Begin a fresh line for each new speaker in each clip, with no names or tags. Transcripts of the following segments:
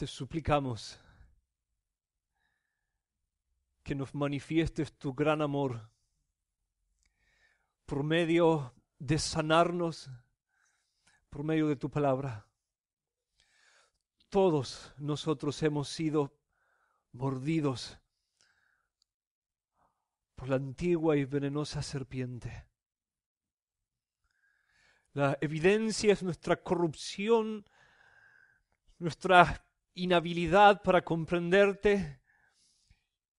te suplicamos que nos manifiestes tu gran amor por medio de sanarnos, por medio de tu palabra. Todos nosotros hemos sido mordidos por la antigua y venenosa serpiente. La evidencia es nuestra corrupción, nuestra inhabilidad para comprenderte,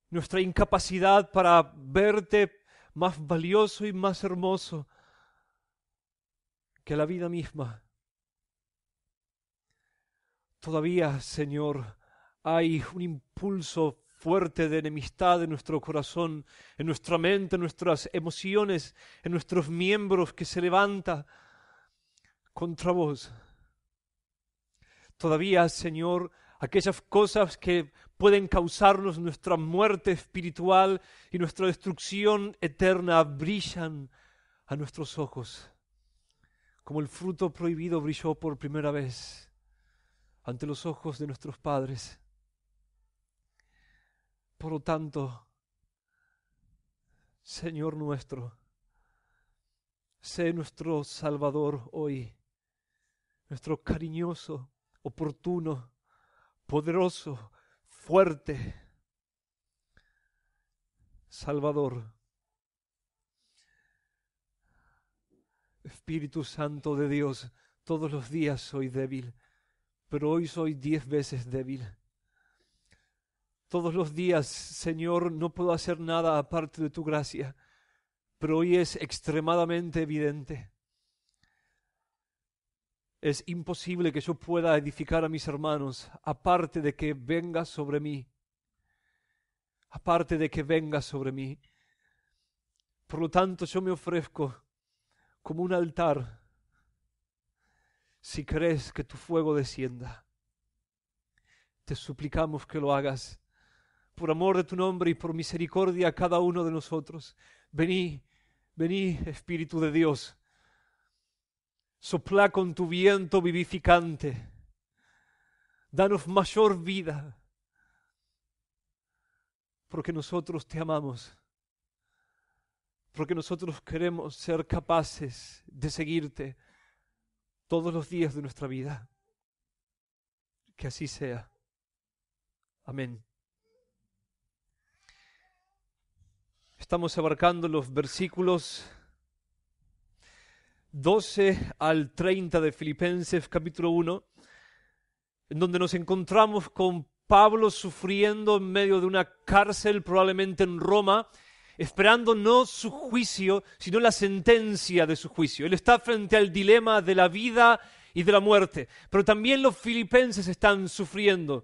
nuestra incapacidad para verte más valioso y más hermoso que la vida misma. Todavía, Señor, hay un impulso fuerte de enemistad en nuestro corazón, en nuestra mente, en nuestras emociones, en nuestros miembros que se levanta contra vos. Todavía, Señor, aquellas cosas que pueden causarnos nuestra muerte espiritual y nuestra destrucción eterna brillan a nuestros ojos, como el fruto prohibido brilló por primera vez ante los ojos de nuestros padres. Por lo tanto, Señor nuestro, sé nuestro Salvador hoy, nuestro cariñoso, oportuno, poderoso, fuerte, Salvador. Espíritu Santo de Dios, todos los días soy débil, pero hoy soy diez veces débil. Todos los días, Señor, no puedo hacer nada aparte de tu gracia, pero hoy es extremadamente evidente. Es imposible que yo pueda edificar a mis hermanos aparte de que venga sobre mí. Aparte de que venga sobre mí. Por lo tanto, yo me ofrezco como un altar si crees que tu fuego descienda. Te suplicamos que lo hagas. Por amor de tu nombre y por misericordia a cada uno de nosotros. Vení, vení, Espíritu de Dios. Sopla con tu viento vivificante. Danos mayor vida. Porque nosotros te amamos. Porque nosotros queremos ser capaces de seguirte todos los días de nuestra vida. Que así sea. Amén. Estamos abarcando los versículos 12 al 30 de Filipenses capítulo 1, en donde nos encontramos con Pablo sufriendo en medio de una cárcel, probablemente en Roma, esperando no su juicio, sino la sentencia de su juicio. Él está frente al dilema de la vida y de la muerte, pero también los filipenses están sufriendo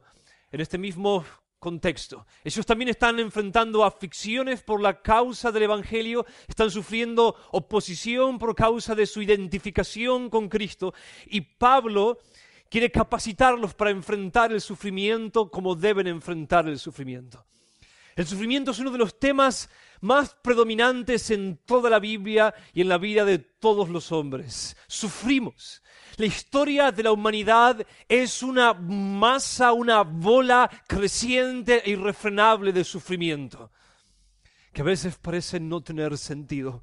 en este mismo contexto. Ellos también están enfrentando aflicciones por la causa del Evangelio, están sufriendo oposición por causa de su identificación con Cristo. Y Pablo quiere capacitarlos para enfrentar el sufrimiento como deben enfrentar el sufrimiento. El sufrimiento es uno de los temas más predominantes en toda la Biblia y en la vida de todos los hombres. Sufrimos. La historia de la humanidad es una masa, una bola creciente e irrefrenable de sufrimiento, que a veces parece no tener sentido.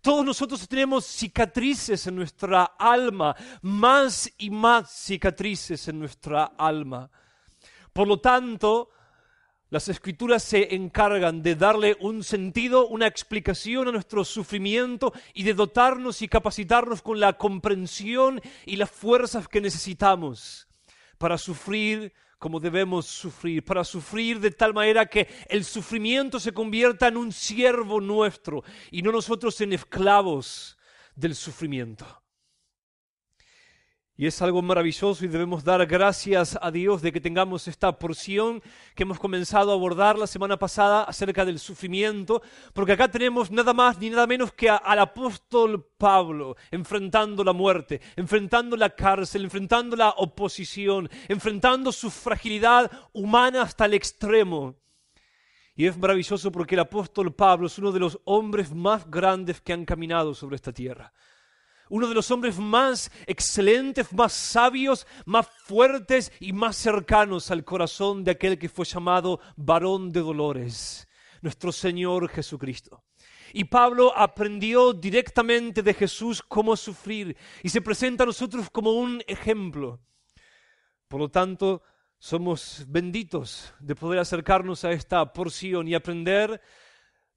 Todos nosotros tenemos cicatrices en nuestra alma, más y más cicatrices en nuestra alma. Por lo tanto, las escrituras se encargan de darle un sentido, una explicación a nuestro sufrimiento y de dotarnos y capacitarnos con la comprensión y las fuerzas que necesitamos para sufrir como debemos sufrir, para sufrir de tal manera que el sufrimiento se convierta en un siervo nuestro y no nosotros en esclavos del sufrimiento. Y es algo maravilloso y debemos dar gracias a Dios de que tengamos esta porción que hemos comenzado a abordar la semana pasada acerca del sufrimiento, porque acá tenemos nada más ni nada menos que al apóstol Pablo enfrentando la muerte, enfrentando la cárcel, enfrentando la oposición, enfrentando su fragilidad humana hasta el extremo. Y es maravilloso porque el apóstol Pablo es uno de los hombres más grandes que han caminado sobre esta tierra uno de los hombres más excelentes, más sabios, más fuertes y más cercanos al corazón de aquel que fue llamado varón de dolores, nuestro Señor Jesucristo. Y Pablo aprendió directamente de Jesús cómo sufrir y se presenta a nosotros como un ejemplo. Por lo tanto, somos benditos de poder acercarnos a esta porción y aprender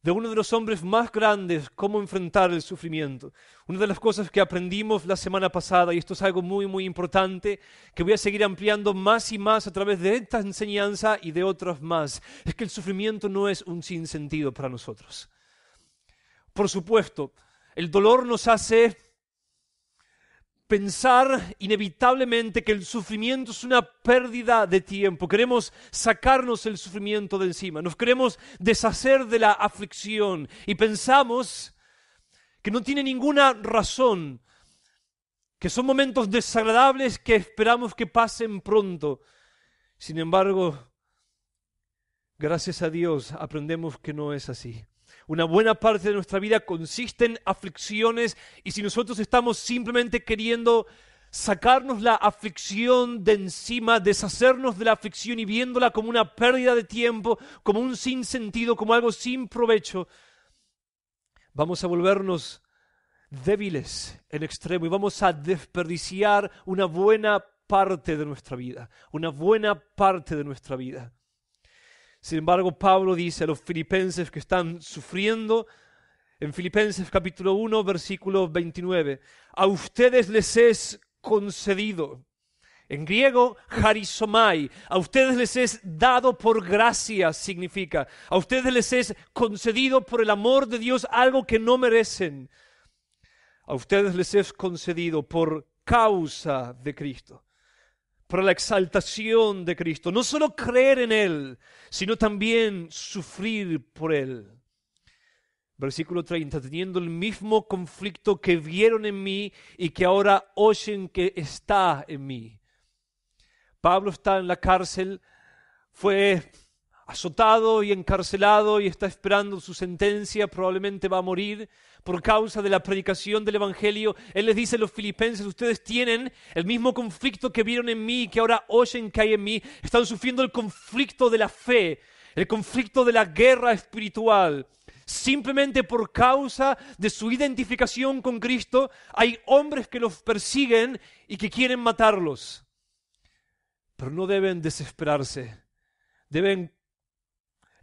de uno de los hombres más grandes, cómo enfrentar el sufrimiento. Una de las cosas que aprendimos la semana pasada, y esto es algo muy, muy importante, que voy a seguir ampliando más y más a través de esta enseñanza y de otras más, es que el sufrimiento no es un sinsentido para nosotros. Por supuesto, el dolor nos hace pensar inevitablemente que el sufrimiento es una pérdida de tiempo. Queremos sacarnos el sufrimiento de encima. Nos queremos deshacer de la aflicción. Y pensamos que no tiene ninguna razón. Que son momentos desagradables que esperamos que pasen pronto. Sin embargo, gracias a Dios aprendemos que no es así. Una buena parte de nuestra vida consiste en aflicciones y si nosotros estamos simplemente queriendo sacarnos la aflicción de encima, deshacernos de la aflicción y viéndola como una pérdida de tiempo, como un sinsentido, como algo sin provecho, vamos a volvernos débiles en extremo y vamos a desperdiciar una buena parte de nuestra vida, una buena parte de nuestra vida. Sin embargo, Pablo dice a los filipenses que están sufriendo, en Filipenses capítulo 1, versículo 29, a ustedes les es concedido. En griego, harisomai. A ustedes les es dado por gracia, significa. A ustedes les es concedido por el amor de Dios algo que no merecen. A ustedes les es concedido por causa de Cristo para la exaltación de Cristo. No solo creer en Él, sino también sufrir por Él. Versículo 30, teniendo el mismo conflicto que vieron en mí y que ahora oyen que está en mí. Pablo está en la cárcel, fue azotado y encarcelado y está esperando su sentencia, probablemente va a morir por causa de la predicación del Evangelio. Él les dice a los filipenses, ustedes tienen el mismo conflicto que vieron en mí, y que ahora oyen que hay en mí, están sufriendo el conflicto de la fe, el conflicto de la guerra espiritual. Simplemente por causa de su identificación con Cristo, hay hombres que los persiguen y que quieren matarlos. Pero no deben desesperarse, deben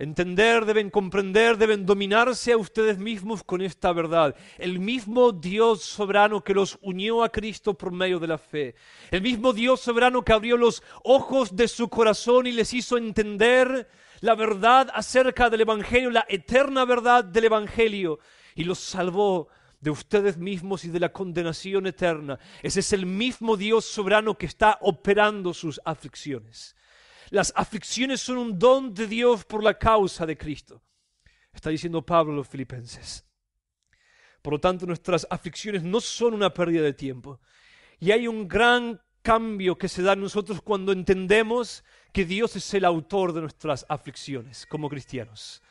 entender, deben comprender, deben dominarse a ustedes mismos con esta verdad. El mismo Dios soberano que los unió a Cristo por medio de la fe. El mismo Dios soberano que abrió los ojos de su corazón y les hizo entender la verdad acerca del Evangelio, la eterna verdad del Evangelio, y los salvó de ustedes mismos y de la condenación eterna. Ese es el mismo Dios soberano que está operando sus aflicciones. Las aflicciones son un don de Dios por la causa de Cristo. Está diciendo Pablo a los filipenses. Por lo tanto, nuestras aflicciones no son una pérdida de tiempo. Y hay un gran cambio que se da en nosotros cuando entendemos que Dios es el autor de nuestras aflicciones como cristianos.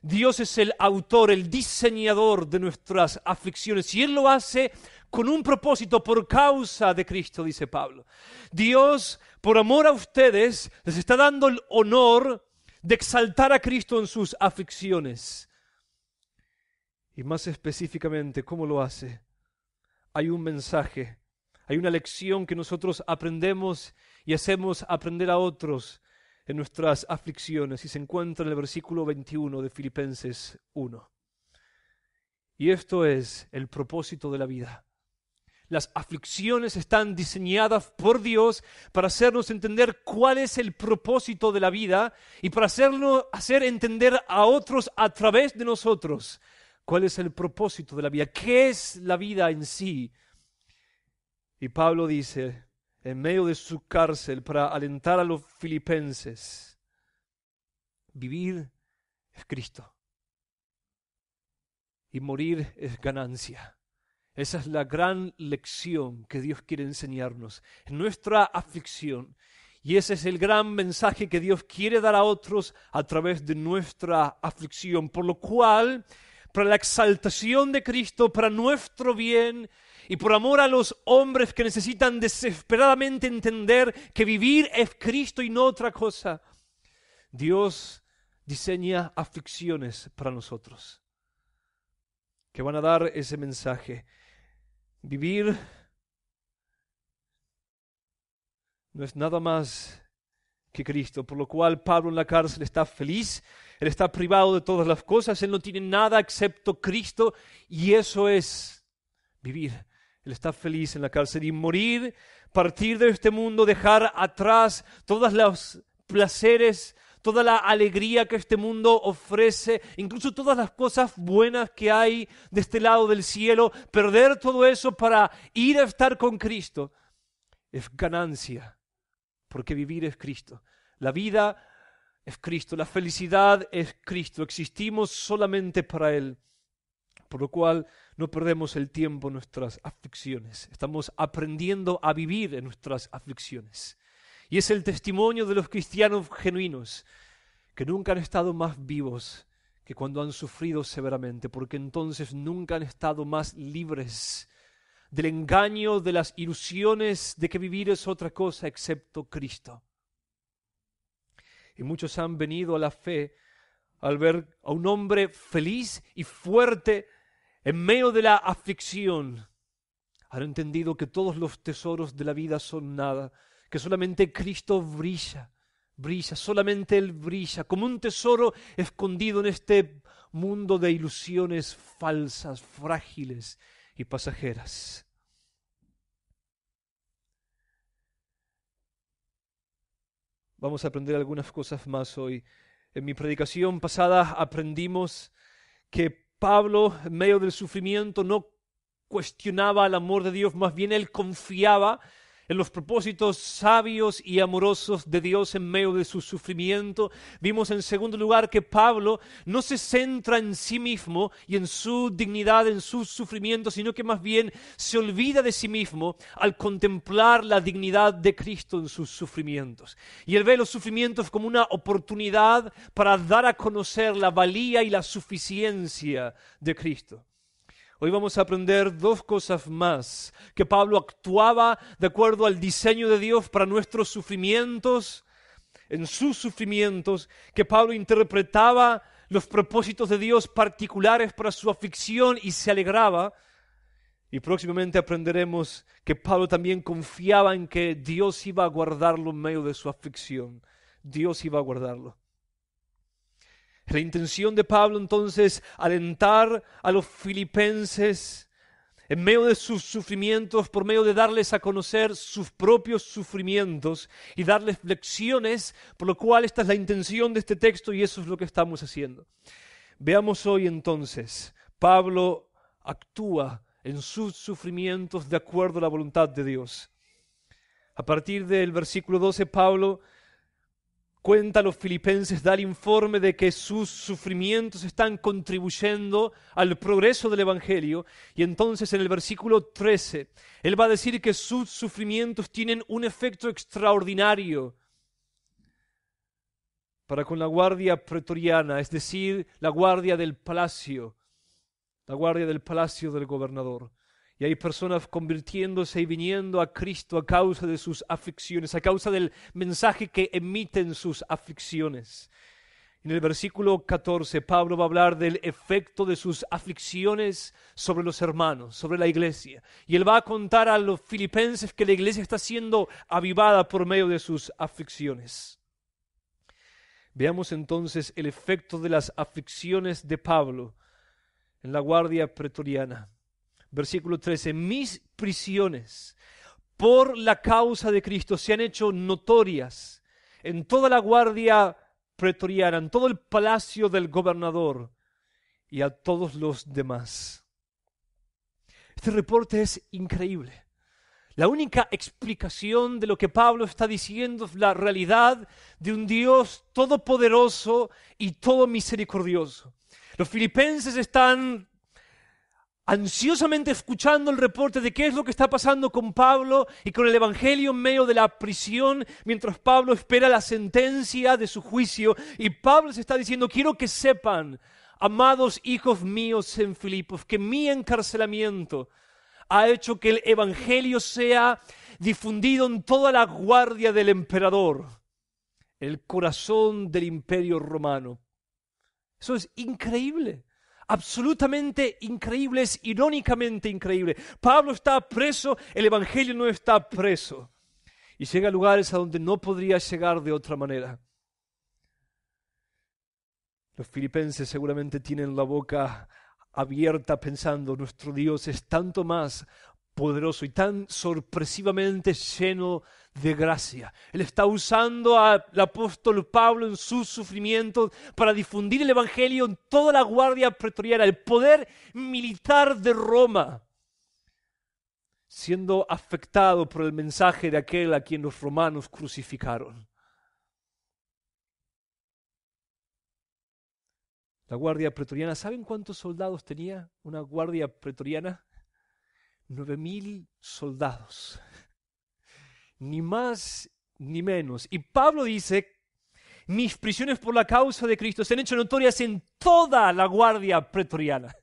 Dios es el autor, el diseñador de nuestras aflicciones y Él lo hace con un propósito por causa de Cristo, dice Pablo. Dios, por amor a ustedes, les está dando el honor de exaltar a Cristo en sus aflicciones. Y más específicamente, ¿cómo lo hace? Hay un mensaje, hay una lección que nosotros aprendemos y hacemos aprender a otros en nuestras aflicciones y se encuentra en el versículo 21 de Filipenses 1. Y esto es el propósito de la vida las aflicciones están diseñadas por Dios para hacernos entender cuál es el propósito de la vida y para hacernos, hacer entender a otros a través de nosotros cuál es el propósito de la vida, qué es la vida en sí. Y Pablo dice, en medio de su cárcel, para alentar a los filipenses, vivir es Cristo y morir es ganancia. Esa es la gran lección que Dios quiere enseñarnos en nuestra aflicción. Y ese es el gran mensaje que Dios quiere dar a otros a través de nuestra aflicción. Por lo cual, para la exaltación de Cristo, para nuestro bien, y por amor a los hombres que necesitan desesperadamente entender que vivir es Cristo y no otra cosa, Dios diseña aflicciones para nosotros que van a dar ese mensaje. Vivir no es nada más que Cristo, por lo cual Pablo en la cárcel está feliz, él está privado de todas las cosas, él no tiene nada excepto Cristo y eso es vivir. Él está feliz en la cárcel y morir, partir de este mundo, dejar atrás todos los placeres toda la alegría que este mundo ofrece, incluso todas las cosas buenas que hay de este lado del cielo, perder todo eso para ir a estar con Cristo es ganancia, porque vivir es Cristo. La vida es Cristo, la felicidad es Cristo, existimos solamente para Él, por lo cual no perdemos el tiempo en nuestras aflicciones, estamos aprendiendo a vivir en nuestras aflicciones. Y es el testimonio de los cristianos genuinos, que nunca han estado más vivos que cuando han sufrido severamente, porque entonces nunca han estado más libres del engaño, de las ilusiones de que vivir es otra cosa excepto Cristo. Y muchos han venido a la fe al ver a un hombre feliz y fuerte en medio de la aflicción. Han entendido que todos los tesoros de la vida son nada que solamente Cristo brilla, brilla, solamente Él brilla, como un tesoro escondido en este mundo de ilusiones falsas, frágiles y pasajeras. Vamos a aprender algunas cosas más hoy. En mi predicación pasada aprendimos que Pablo, en medio del sufrimiento, no cuestionaba el amor de Dios, más bien él confiaba en los propósitos sabios y amorosos de Dios en medio de su sufrimiento. Vimos en segundo lugar que Pablo no se centra en sí mismo y en su dignidad, en sus sufrimientos, sino que más bien se olvida de sí mismo al contemplar la dignidad de Cristo en sus sufrimientos. Y él ve los sufrimientos como una oportunidad para dar a conocer la valía y la suficiencia de Cristo. Hoy vamos a aprender dos cosas más, que Pablo actuaba de acuerdo al diseño de Dios para nuestros sufrimientos, en sus sufrimientos, que Pablo interpretaba los propósitos de Dios particulares para su aflicción y se alegraba. Y próximamente aprenderemos que Pablo también confiaba en que Dios iba a guardarlo en medio de su aflicción. Dios iba a guardarlo. La intención de Pablo entonces, alentar a los filipenses en medio de sus sufrimientos, por medio de darles a conocer sus propios sufrimientos y darles lecciones, por lo cual esta es la intención de este texto y eso es lo que estamos haciendo. Veamos hoy entonces, Pablo actúa en sus sufrimientos de acuerdo a la voluntad de Dios. A partir del versículo 12, Pablo cuenta a los filipenses, da el informe de que sus sufrimientos están contribuyendo al progreso del Evangelio. Y entonces en el versículo 13, él va a decir que sus sufrimientos tienen un efecto extraordinario para con la guardia pretoriana, es decir, la guardia del palacio, la guardia del palacio del gobernador. Y hay personas convirtiéndose y viniendo a Cristo a causa de sus aflicciones, a causa del mensaje que emiten sus aflicciones. En el versículo 14, Pablo va a hablar del efecto de sus aflicciones sobre los hermanos, sobre la iglesia. Y él va a contar a los filipenses que la iglesia está siendo avivada por medio de sus aflicciones. Veamos entonces el efecto de las aflicciones de Pablo en la guardia pretoriana versículo 13, mis prisiones por la causa de Cristo se han hecho notorias en toda la guardia pretoriana, en todo el palacio del gobernador y a todos los demás. Este reporte es increíble. La única explicación de lo que Pablo está diciendo es la realidad de un Dios todopoderoso y todo misericordioso. Los filipenses están ansiosamente escuchando el reporte de qué es lo que está pasando con Pablo y con el Evangelio en medio de la prisión, mientras Pablo espera la sentencia de su juicio. Y Pablo se está diciendo, quiero que sepan, amados hijos míos en Filipos, que mi encarcelamiento ha hecho que el Evangelio sea difundido en toda la guardia del emperador, el corazón del imperio romano. Eso es increíble absolutamente es irónicamente increíble. Pablo está preso, el Evangelio no está preso. Y llega a lugares a donde no podría llegar de otra manera. Los filipenses seguramente tienen la boca abierta pensando, nuestro Dios es tanto más poderoso y tan sorpresivamente lleno de de gracia. Él está usando al apóstol Pablo en sus sufrimientos para difundir el Evangelio en toda la guardia pretoriana, el poder militar de Roma, siendo afectado por el mensaje de aquel a quien los romanos crucificaron. La guardia pretoriana, ¿saben cuántos soldados tenía una guardia pretoriana? Nueve mil soldados ni más ni menos. Y Pablo dice, mis prisiones por la causa de Cristo se han hecho notorias en toda la guardia pretoriana.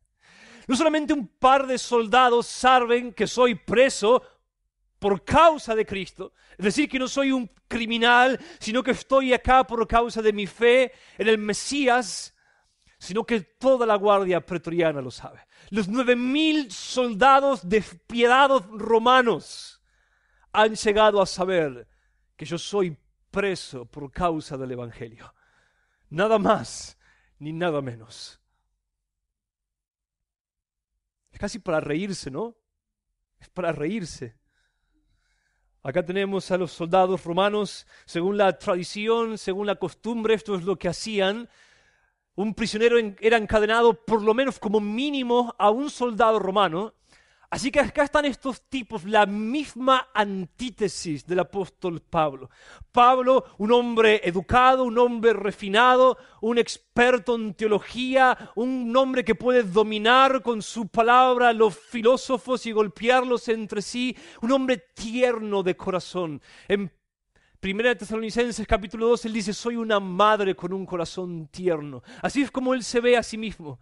No solamente un par de soldados saben que soy preso por causa de Cristo, es decir, que no soy un criminal, sino que estoy acá por causa de mi fe en el Mesías, sino que toda la guardia pretoriana lo sabe. Los nueve mil soldados despiadados romanos han llegado a saber que yo soy preso por causa del Evangelio. Nada más ni nada menos. Es casi para reírse, ¿no? Es para reírse. Acá tenemos a los soldados romanos, según la tradición, según la costumbre, esto es lo que hacían. Un prisionero era encadenado por lo menos como mínimo a un soldado romano Así que acá están estos tipos, la misma antítesis del apóstol Pablo. Pablo, un hombre educado, un hombre refinado, un experto en teología, un hombre que puede dominar con su palabra a los filósofos y golpearlos entre sí, un hombre tierno de corazón. En Primera de Tesalonicenses capítulo 2, él dice, soy una madre con un corazón tierno. Así es como él se ve a sí mismo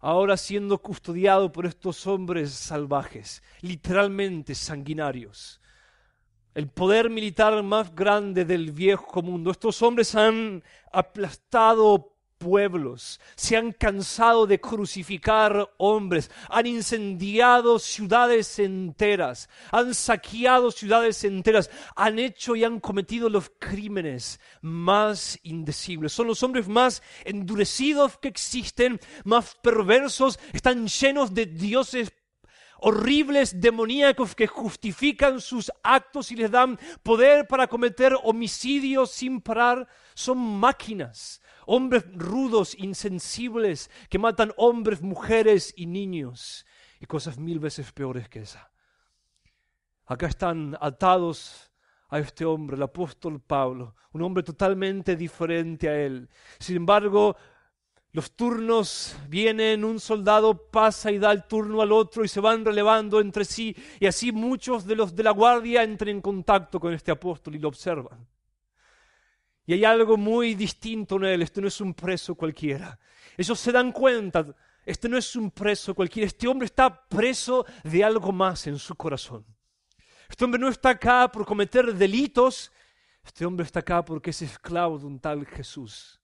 ahora siendo custodiado por estos hombres salvajes, literalmente sanguinarios. El poder militar más grande del viejo mundo. Estos hombres han aplastado pueblos, se han cansado de crucificar hombres, han incendiado ciudades enteras, han saqueado ciudades enteras, han hecho y han cometido los crímenes más indecibles. Son los hombres más endurecidos que existen, más perversos, están llenos de dioses horribles demoníacos que justifican sus actos y les dan poder para cometer homicidios sin parar, son máquinas hombres rudos, insensibles, que matan hombres, mujeres y niños, y cosas mil veces peores que esa. Acá están atados a este hombre, el apóstol Pablo, un hombre totalmente diferente a él. Sin embargo, los turnos vienen, un soldado pasa y da el turno al otro y se van relevando entre sí, y así muchos de los de la guardia entran en contacto con este apóstol y lo observan. Y hay algo muy distinto en él, este no es un preso cualquiera. Ellos se dan cuenta, este no es un preso cualquiera, este hombre está preso de algo más en su corazón. Este hombre no está acá por cometer delitos, este hombre está acá porque es esclavo de un tal Jesús,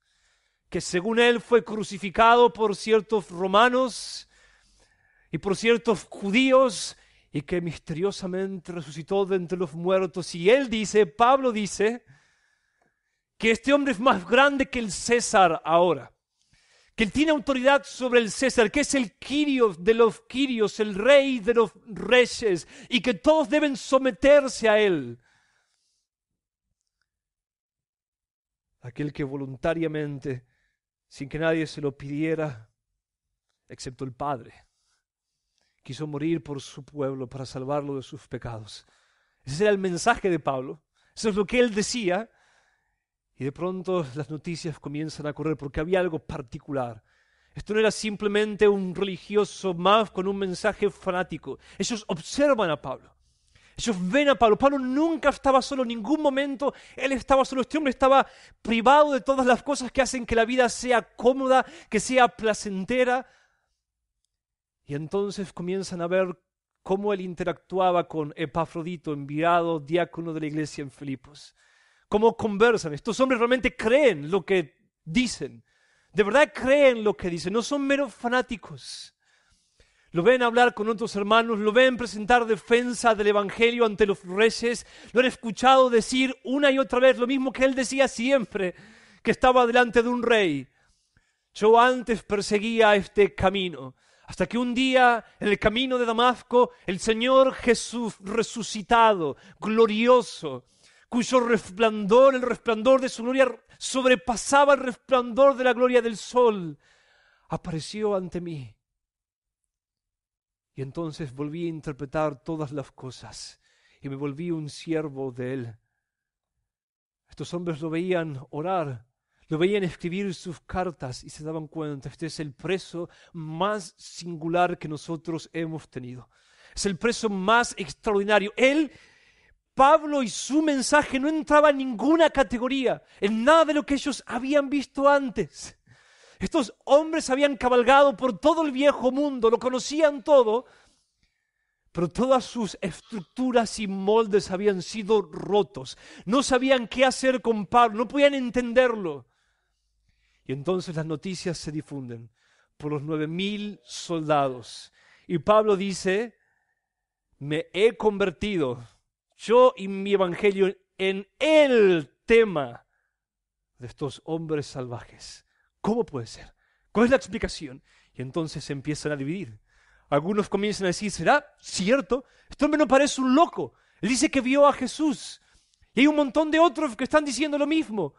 que según él fue crucificado por ciertos romanos y por ciertos judíos y que misteriosamente resucitó de entre los muertos. Y él dice, Pablo dice, que este hombre es más grande que el César ahora, que él tiene autoridad sobre el César, que es el Kyrios de los quirios, el rey de los reyes, y que todos deben someterse a él. Aquel que voluntariamente, sin que nadie se lo pidiera, excepto el Padre, quiso morir por su pueblo para salvarlo de sus pecados. Ese era el mensaje de Pablo. Eso es lo que él decía y de pronto las noticias comienzan a correr porque había algo particular. Esto no era simplemente un religioso más con un mensaje fanático. Ellos observan a Pablo. Ellos ven a Pablo. Pablo nunca estaba solo, en ningún momento él estaba solo. Este hombre estaba privado de todas las cosas que hacen que la vida sea cómoda, que sea placentera. Y entonces comienzan a ver cómo él interactuaba con Epafrodito, enviado diácono de la iglesia en Filipos cómo conversan. Estos hombres realmente creen lo que dicen. De verdad creen lo que dicen. No son meros fanáticos. Lo ven hablar con otros hermanos, lo ven presentar defensa del Evangelio ante los reyes, lo han escuchado decir una y otra vez lo mismo que él decía siempre, que estaba delante de un rey. Yo antes perseguía este camino, hasta que un día, en el camino de Damasco, el Señor Jesús resucitado, glorioso, cuyo resplandor, el resplandor de su gloria, sobrepasaba el resplandor de la gloria del sol, apareció ante mí. Y entonces volví a interpretar todas las cosas y me volví un siervo de él. Estos hombres lo veían orar, lo veían escribir sus cartas y se daban cuenta, este es el preso más singular que nosotros hemos tenido. Es el preso más extraordinario. Él Pablo y su mensaje no entraba en ninguna categoría, en nada de lo que ellos habían visto antes. Estos hombres habían cabalgado por todo el viejo mundo, lo conocían todo, pero todas sus estructuras y moldes habían sido rotos. No sabían qué hacer con Pablo, no podían entenderlo. Y entonces las noticias se difunden por los nueve mil soldados. Y Pablo dice, me he convertido yo y mi evangelio en el tema de estos hombres salvajes. ¿Cómo puede ser? ¿Cuál es la explicación? Y entonces se empiezan a dividir. Algunos comienzan a decir, ¿será cierto? Este hombre no parece un loco. Él dice que vio a Jesús. Y hay un montón de otros que están diciendo lo mismo.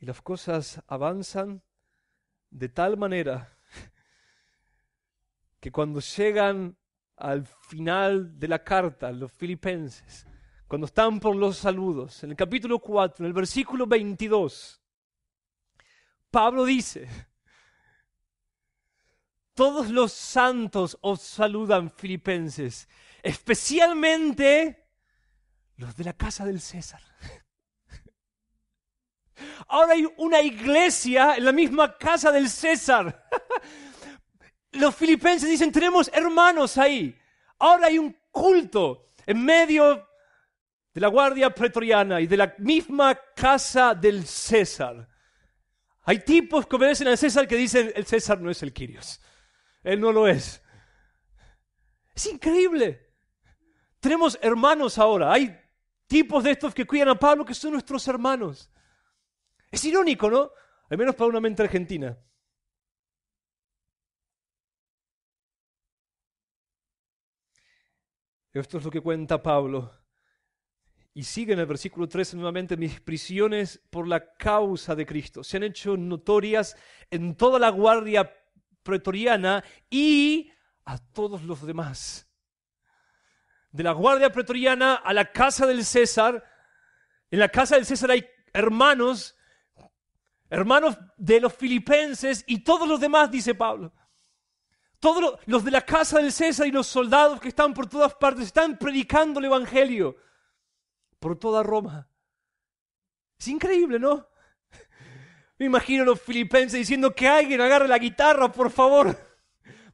Y las cosas avanzan de tal manera que cuando llegan al final de la carta, los filipenses, cuando están por los saludos, en el capítulo 4, en el versículo 22, Pablo dice, todos los santos os saludan, filipenses, especialmente los de la casa del César. Ahora hay una iglesia en la misma casa del César. los filipenses dicen, tenemos hermanos ahí. Ahora hay un culto en medio de la guardia pretoriana y de la misma casa del César. Hay tipos que obedecen al César que dicen, el César no es el Quirios. Él no lo es. Es increíble. Tenemos hermanos ahora. Hay tipos de estos que cuidan a Pablo que son nuestros hermanos. Es irónico, ¿no? Al menos para una mente argentina. Esto es lo que cuenta Pablo. Y sigue en el versículo 13 nuevamente, mis prisiones por la causa de Cristo se han hecho notorias en toda la guardia pretoriana y a todos los demás. De la guardia pretoriana a la casa del César, en la casa del César hay hermanos, hermanos de los filipenses y todos los demás, dice Pablo. Todos los de la casa del César y los soldados que están por todas partes están predicando el Evangelio por toda Roma. Es increíble, ¿no? Me imagino a los filipenses diciendo que alguien agarre la guitarra, por favor.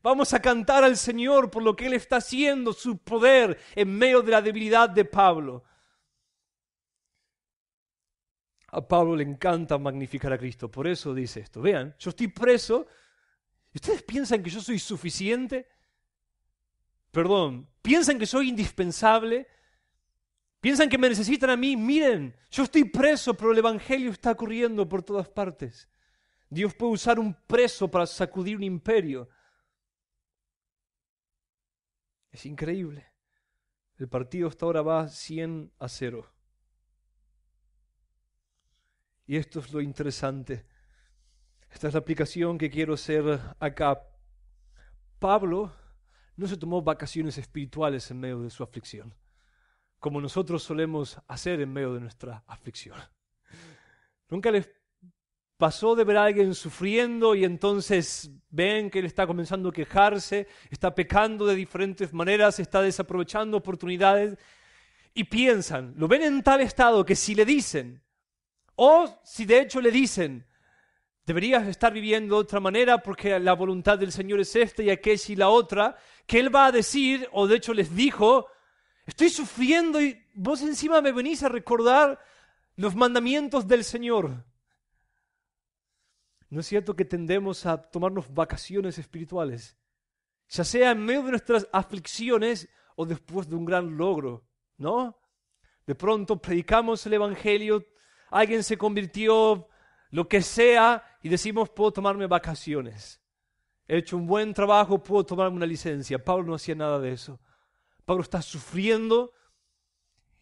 Vamos a cantar al Señor por lo que Él está haciendo, su poder en medio de la debilidad de Pablo. A Pablo le encanta magnificar a Cristo, por eso dice esto. Vean, yo estoy preso, ustedes piensan que yo soy suficiente? Perdón, piensan que soy indispensable. Piensan que me necesitan a mí. Miren, yo estoy preso, pero el Evangelio está corriendo por todas partes. Dios puede usar un preso para sacudir un imperio. Es increíble. El partido hasta ahora va 100 a 0. Y esto es lo interesante. Esta es la aplicación que quiero hacer acá. Pablo no se tomó vacaciones espirituales en medio de su aflicción, como nosotros solemos hacer en medio de nuestra aflicción. Nunca les pasó de ver a alguien sufriendo y entonces ven que él está comenzando a quejarse, está pecando de diferentes maneras, está desaprovechando oportunidades y piensan, lo ven en tal estado que si le dicen, o si de hecho le dicen, Deberías estar viviendo de otra manera porque la voluntad del Señor es esta y aquella y la otra, que Él va a decir, o de hecho les dijo, estoy sufriendo y vos encima me venís a recordar los mandamientos del Señor. ¿No es cierto que tendemos a tomarnos vacaciones espirituales? Ya sea en medio de nuestras aflicciones o después de un gran logro, ¿no? De pronto predicamos el Evangelio, alguien se convirtió, lo que sea, y decimos, puedo tomarme vacaciones. He hecho un buen trabajo, puedo tomarme una licencia. Pablo no hacía nada de eso. Pablo está sufriendo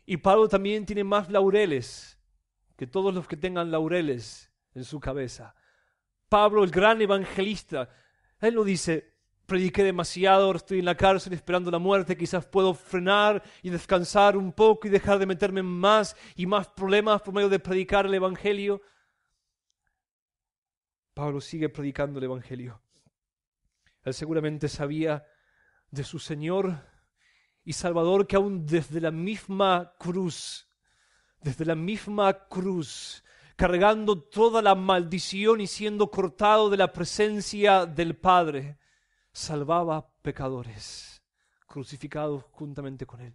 y Pablo también tiene más laureles que todos los que tengan laureles en su cabeza. Pablo, el gran evangelista, él no dice, prediqué demasiado, ahora estoy en la cárcel esperando la muerte, quizás puedo frenar y descansar un poco y dejar de meterme en más y más problemas por medio de predicar el Evangelio. Pablo sigue predicando el Evangelio. Él seguramente sabía de su Señor y Salvador que aún desde la misma cruz, desde la misma cruz, cargando toda la maldición y siendo cortado de la presencia del Padre, salvaba pecadores crucificados juntamente con él.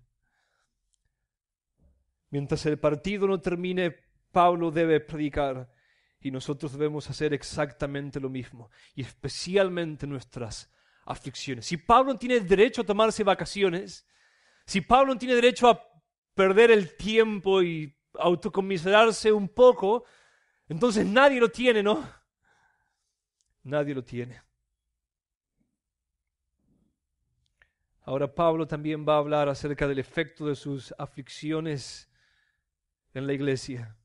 Mientras el partido no termine, Pablo debe predicar y nosotros debemos hacer exactamente lo mismo, y especialmente nuestras aflicciones. Si Pablo tiene derecho a tomarse vacaciones, si Pablo tiene derecho a perder el tiempo y autocomiserarse un poco, entonces nadie lo tiene, ¿no? Nadie lo tiene. Ahora Pablo también va a hablar acerca del efecto de sus aflicciones en la iglesia.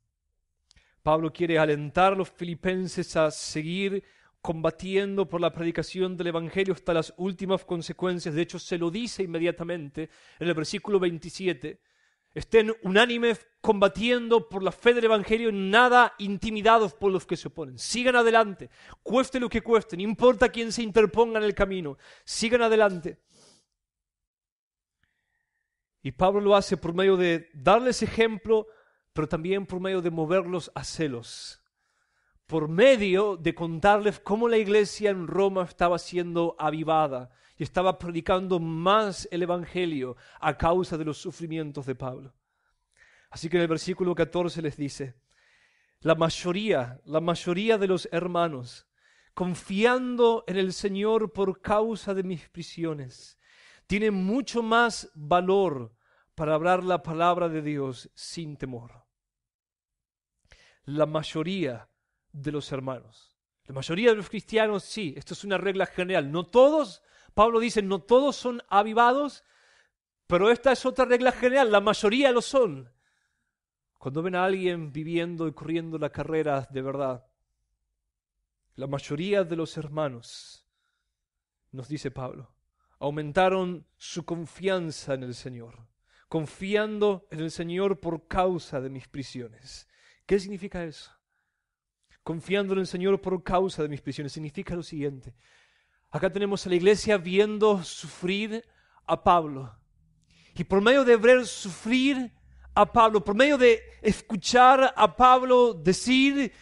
Pablo quiere alentar a los filipenses a seguir combatiendo por la predicación del Evangelio hasta las últimas consecuencias. De hecho, se lo dice inmediatamente en el versículo 27. Estén unánimes combatiendo por la fe del Evangelio, nada intimidados por los que se oponen. Sigan adelante, cueste lo que cueste, no importa quién se interponga en el camino, sigan adelante. Y Pablo lo hace por medio de darles ejemplo pero también por medio de moverlos a celos, por medio de contarles cómo la iglesia en Roma estaba siendo avivada y estaba predicando más el Evangelio a causa de los sufrimientos de Pablo. Así que en el versículo 14 les dice, la mayoría, la mayoría de los hermanos, confiando en el Señor por causa de mis prisiones, tienen mucho más valor para hablar la palabra de Dios sin temor la mayoría de los hermanos. La mayoría de los cristianos, sí, esto es una regla general. No todos, Pablo dice, no todos son avivados, pero esta es otra regla general, la mayoría lo son. Cuando ven a alguien viviendo y corriendo la carrera de verdad, la mayoría de los hermanos, nos dice Pablo, aumentaron su confianza en el Señor, confiando en el Señor por causa de mis prisiones. ¿Qué significa eso? Confiando en el Señor por causa de mis prisiones. Significa lo siguiente. Acá tenemos a la iglesia viendo sufrir a Pablo. Y por medio de ver sufrir a Pablo, por medio de escuchar a Pablo decir,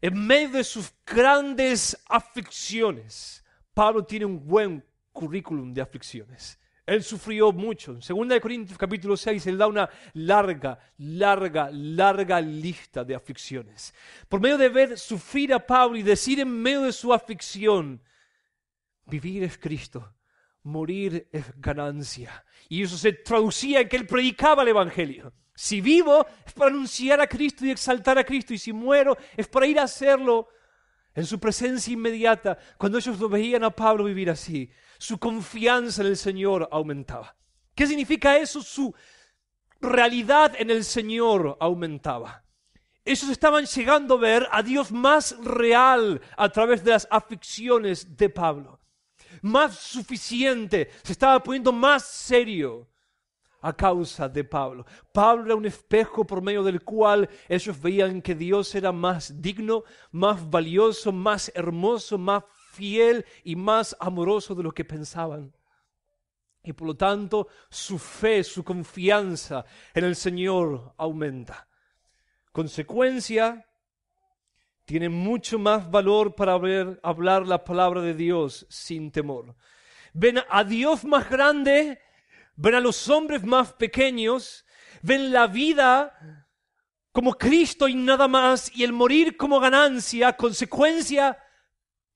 en medio de sus grandes aflicciones, Pablo tiene un buen currículum de aflicciones. Él sufrió mucho. En 2 Corintios capítulo 6, él da una larga, larga, larga lista de aflicciones. Por medio de ver sufrir a Pablo y decir en medio de su aflicción, vivir es Cristo, morir es ganancia. Y eso se traducía en que él predicaba el Evangelio. Si vivo es para anunciar a Cristo y exaltar a Cristo, y si muero es para ir a hacerlo en su presencia inmediata. Cuando ellos lo veían a Pablo vivir así, su confianza en el Señor aumentaba. ¿Qué significa eso? Su realidad en el Señor aumentaba. Ellos estaban llegando a ver a Dios más real a través de las aficiones de Pablo. Más suficiente, se estaba poniendo más serio a causa de Pablo. Pablo era un espejo por medio del cual ellos veían que Dios era más digno, más valioso, más hermoso, más fiel y más amoroso de lo que pensaban. Y por lo tanto, su fe, su confianza en el Señor aumenta. Consecuencia, tiene mucho más valor para ver, hablar la palabra de Dios sin temor. Ven a Dios más grande, ven a los hombres más pequeños, ven la vida como Cristo y nada más, y el morir como ganancia, consecuencia,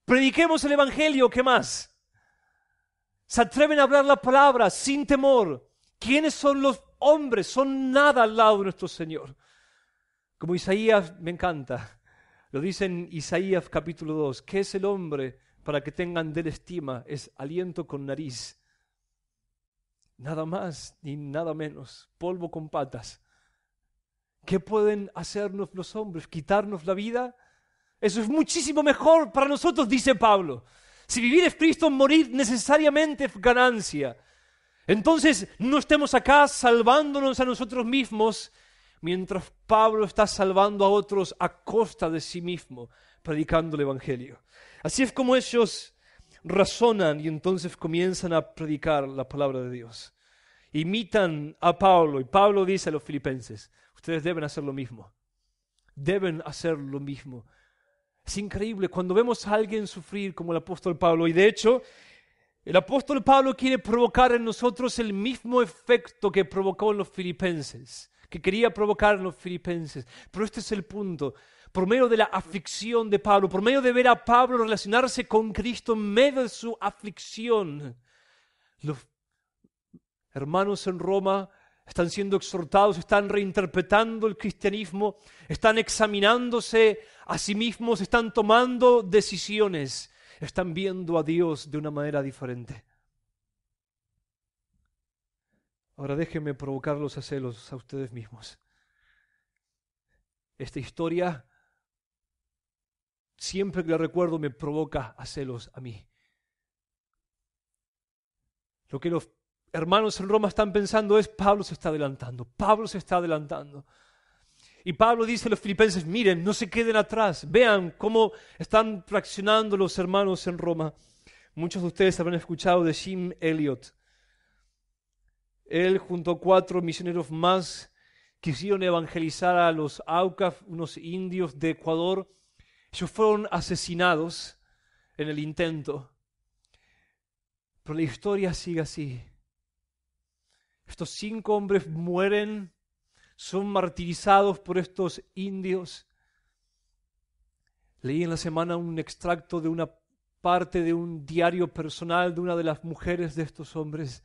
Prediquemos el Evangelio, ¿qué más? Se atreven a hablar la palabra sin temor. ¿Quiénes son los hombres? Son nada al lado de nuestro Señor. Como Isaías, me encanta, lo dice en Isaías capítulo 2, ¿qué es el hombre para que tengan de estima? Es aliento con nariz. Nada más ni nada menos, polvo con patas. ¿Qué pueden hacernos los hombres? ¿Quitarnos la vida? Eso es muchísimo mejor para nosotros, dice Pablo. Si vivir es Cristo, morir necesariamente es ganancia. Entonces, no estemos acá salvándonos a nosotros mismos, mientras Pablo está salvando a otros a costa de sí mismo, predicando el Evangelio. Así es como ellos razonan y entonces comienzan a predicar la palabra de Dios. Imitan a Pablo y Pablo dice a los filipenses, ustedes deben hacer lo mismo, deben hacer lo mismo. Es increíble cuando vemos a alguien sufrir como el apóstol Pablo. Y de hecho, el apóstol Pablo quiere provocar en nosotros el mismo efecto que provocó en los filipenses, que quería provocar en los filipenses. Pero este es el punto. Por medio de la aflicción de Pablo, por medio de ver a Pablo relacionarse con Cristo en medio de su aflicción, los hermanos en Roma están siendo exhortados, están reinterpretando el cristianismo, están examinándose a sí mismos, están tomando decisiones, están viendo a Dios de una manera diferente. Ahora déjenme provocarlos a celos a ustedes mismos. Esta historia, siempre que la recuerdo, me provoca a celos a mí. Lo que los hermanos en Roma están pensando es, Pablo se está adelantando, Pablo se está adelantando. Y Pablo dice a los filipenses, miren, no se queden atrás, vean cómo están fraccionando los hermanos en Roma. Muchos de ustedes habrán escuchado de Jim Elliot. Él junto a cuatro misioneros más quisieron evangelizar a los Aucaf, unos indios de Ecuador. Ellos fueron asesinados en el intento. Pero la historia sigue así. Estos cinco hombres mueren, son martirizados por estos indios. Leí en la semana un extracto de una parte de un diario personal de una de las mujeres de estos hombres.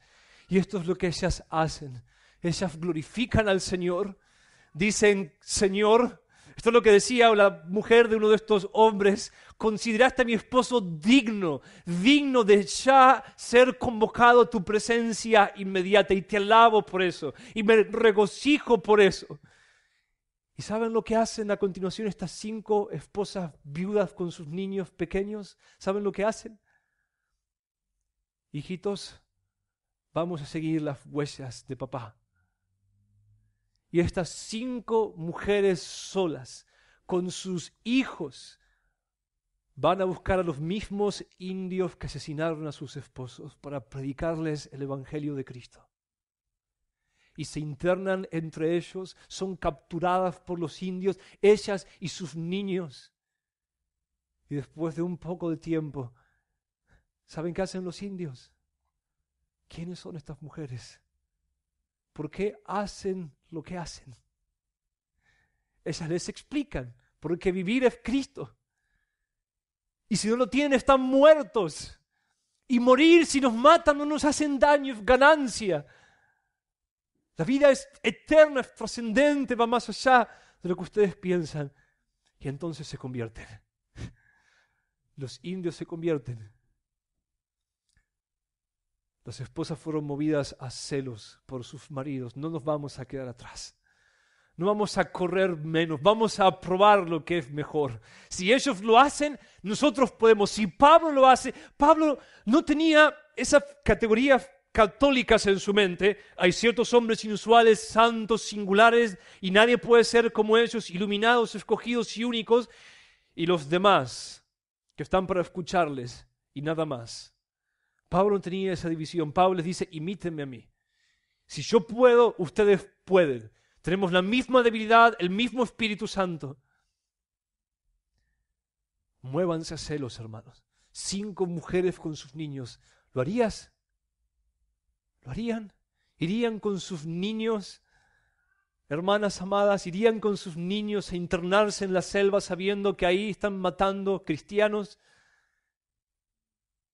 Y esto es lo que ellas hacen. Ellas glorifican al Señor. Dicen, Señor, esto es lo que decía la mujer de uno de estos hombres. Consideraste a mi esposo digno, digno de ya ser convocado a tu presencia inmediata. Y te alabo por eso. Y me regocijo por eso. ¿Y saben lo que hacen a continuación estas cinco esposas viudas con sus niños pequeños? ¿Saben lo que hacen? Hijitos, vamos a seguir las huellas de papá. Y estas cinco mujeres solas, con sus hijos, van a buscar a los mismos indios que asesinaron a sus esposos para predicarles el Evangelio de Cristo. Y se internan entre ellos, son capturadas por los indios, ellas y sus niños. Y después de un poco de tiempo, ¿saben qué hacen los indios? ¿Quiénes son estas mujeres? por qué hacen lo que hacen. Esas les explican, porque vivir es Cristo. Y si no lo tienen, están muertos. Y morir, si nos matan, no nos hacen daño, es ganancia. La vida es eterna, es trascendente, va más allá de lo que ustedes piensan. Y entonces se convierten. Los indios se convierten las esposas fueron movidas a celos por sus maridos. No nos vamos a quedar atrás. No vamos a correr menos, vamos a probar lo que es mejor. Si ellos lo hacen, nosotros podemos. Si Pablo lo hace, Pablo no tenía esas categorías católicas en su mente. Hay ciertos hombres inusuales, santos, singulares, y nadie puede ser como ellos, iluminados, escogidos y únicos. Y los demás, que están para escucharles, y nada más. Pablo tenía esa división. Pablo les dice, imítenme a mí. Si yo puedo, ustedes pueden. Tenemos la misma debilidad, el mismo Espíritu Santo. Muévanse a celos, hermanos. Cinco mujeres con sus niños. ¿Lo harías? ¿Lo harían? ¿Irían con sus niños? Hermanas amadas, ¿irían con sus niños a internarse en la selva sabiendo que ahí están matando cristianos?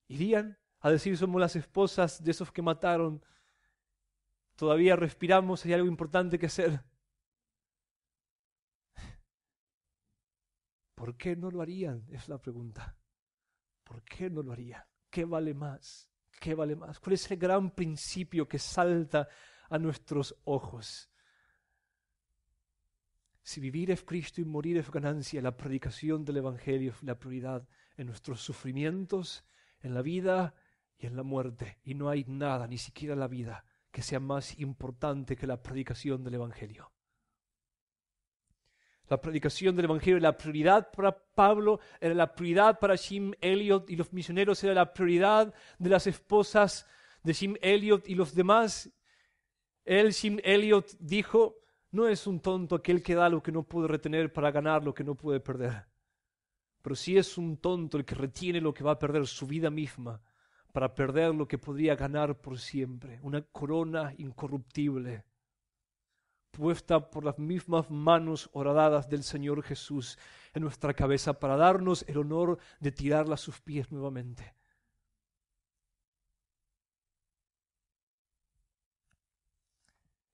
¿Irían? a decir somos las esposas de esos que mataron. Todavía respiramos, hay algo importante que hacer. ¿Por qué no lo harían? Es la pregunta. ¿Por qué no lo harían? ¿Qué vale más? ¿Qué vale más? ¿Cuál es el gran principio que salta a nuestros ojos? Si vivir es Cristo y morir es ganancia, la predicación del Evangelio es la prioridad en nuestros sufrimientos, en la vida, y en la muerte, y no hay nada, ni siquiera la vida, que sea más importante que la predicación del Evangelio. La predicación del Evangelio era la prioridad para Pablo, era la prioridad para Jim Elliot y los misioneros, era la prioridad de las esposas de Jim Elliot y los demás. Él, Jim Elliot, dijo, no es un tonto aquel que da lo que no puede retener para ganar lo que no puede perder, pero sí es un tonto el que retiene lo que va a perder su vida misma para perder lo que podría ganar por siempre, una corona incorruptible, puesta por las mismas manos horadadas del Señor Jesús en nuestra cabeza para darnos el honor de tirarla a sus pies nuevamente.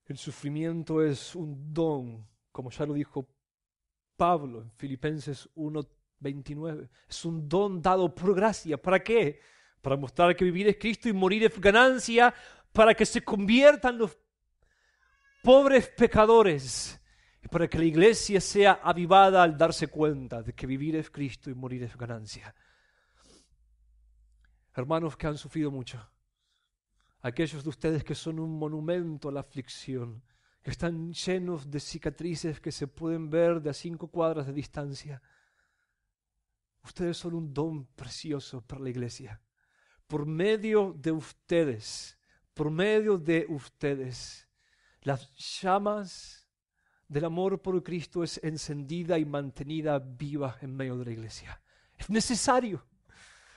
El sufrimiento es un don, como ya lo dijo Pablo en Filipenses 1.29. Es un don dado por gracia. ¿Para qué? para mostrar que vivir es Cristo y morir es ganancia, para que se conviertan los pobres pecadores y para que la iglesia sea avivada al darse cuenta de que vivir es Cristo y morir es ganancia. Hermanos que han sufrido mucho, aquellos de ustedes que son un monumento a la aflicción, que están llenos de cicatrices que se pueden ver de a cinco cuadras de distancia, ustedes son un don precioso para la iglesia por medio de ustedes, por medio de ustedes, las llamas del amor por Cristo es encendida y mantenida viva en medio de la iglesia. Es necesario.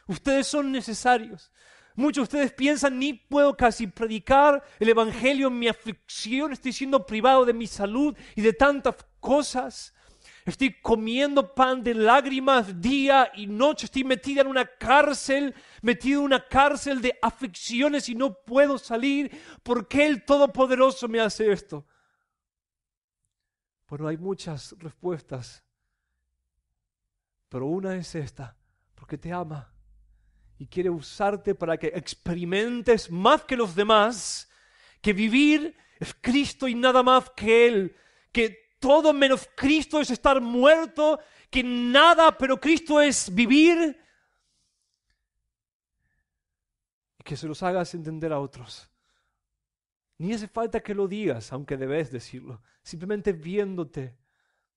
Ustedes son necesarios. Muchos de ustedes piensan, ni puedo casi predicar el Evangelio en mi aflicción, estoy siendo privado de mi salud y de tantas cosas. Estoy comiendo pan de lágrimas día y noche. Estoy metida en una cárcel, metida en una cárcel de aflicciones y no puedo salir. ¿Por qué el Todopoderoso me hace esto? Bueno, hay muchas respuestas, pero una es esta, porque te ama y quiere usarte para que experimentes más que los demás, que vivir es Cristo y nada más que Él, que todo menos Cristo es estar muerto, que nada pero Cristo es vivir. y Que se los hagas entender a otros. Ni hace falta que lo digas, aunque debes decirlo. Simplemente viéndote,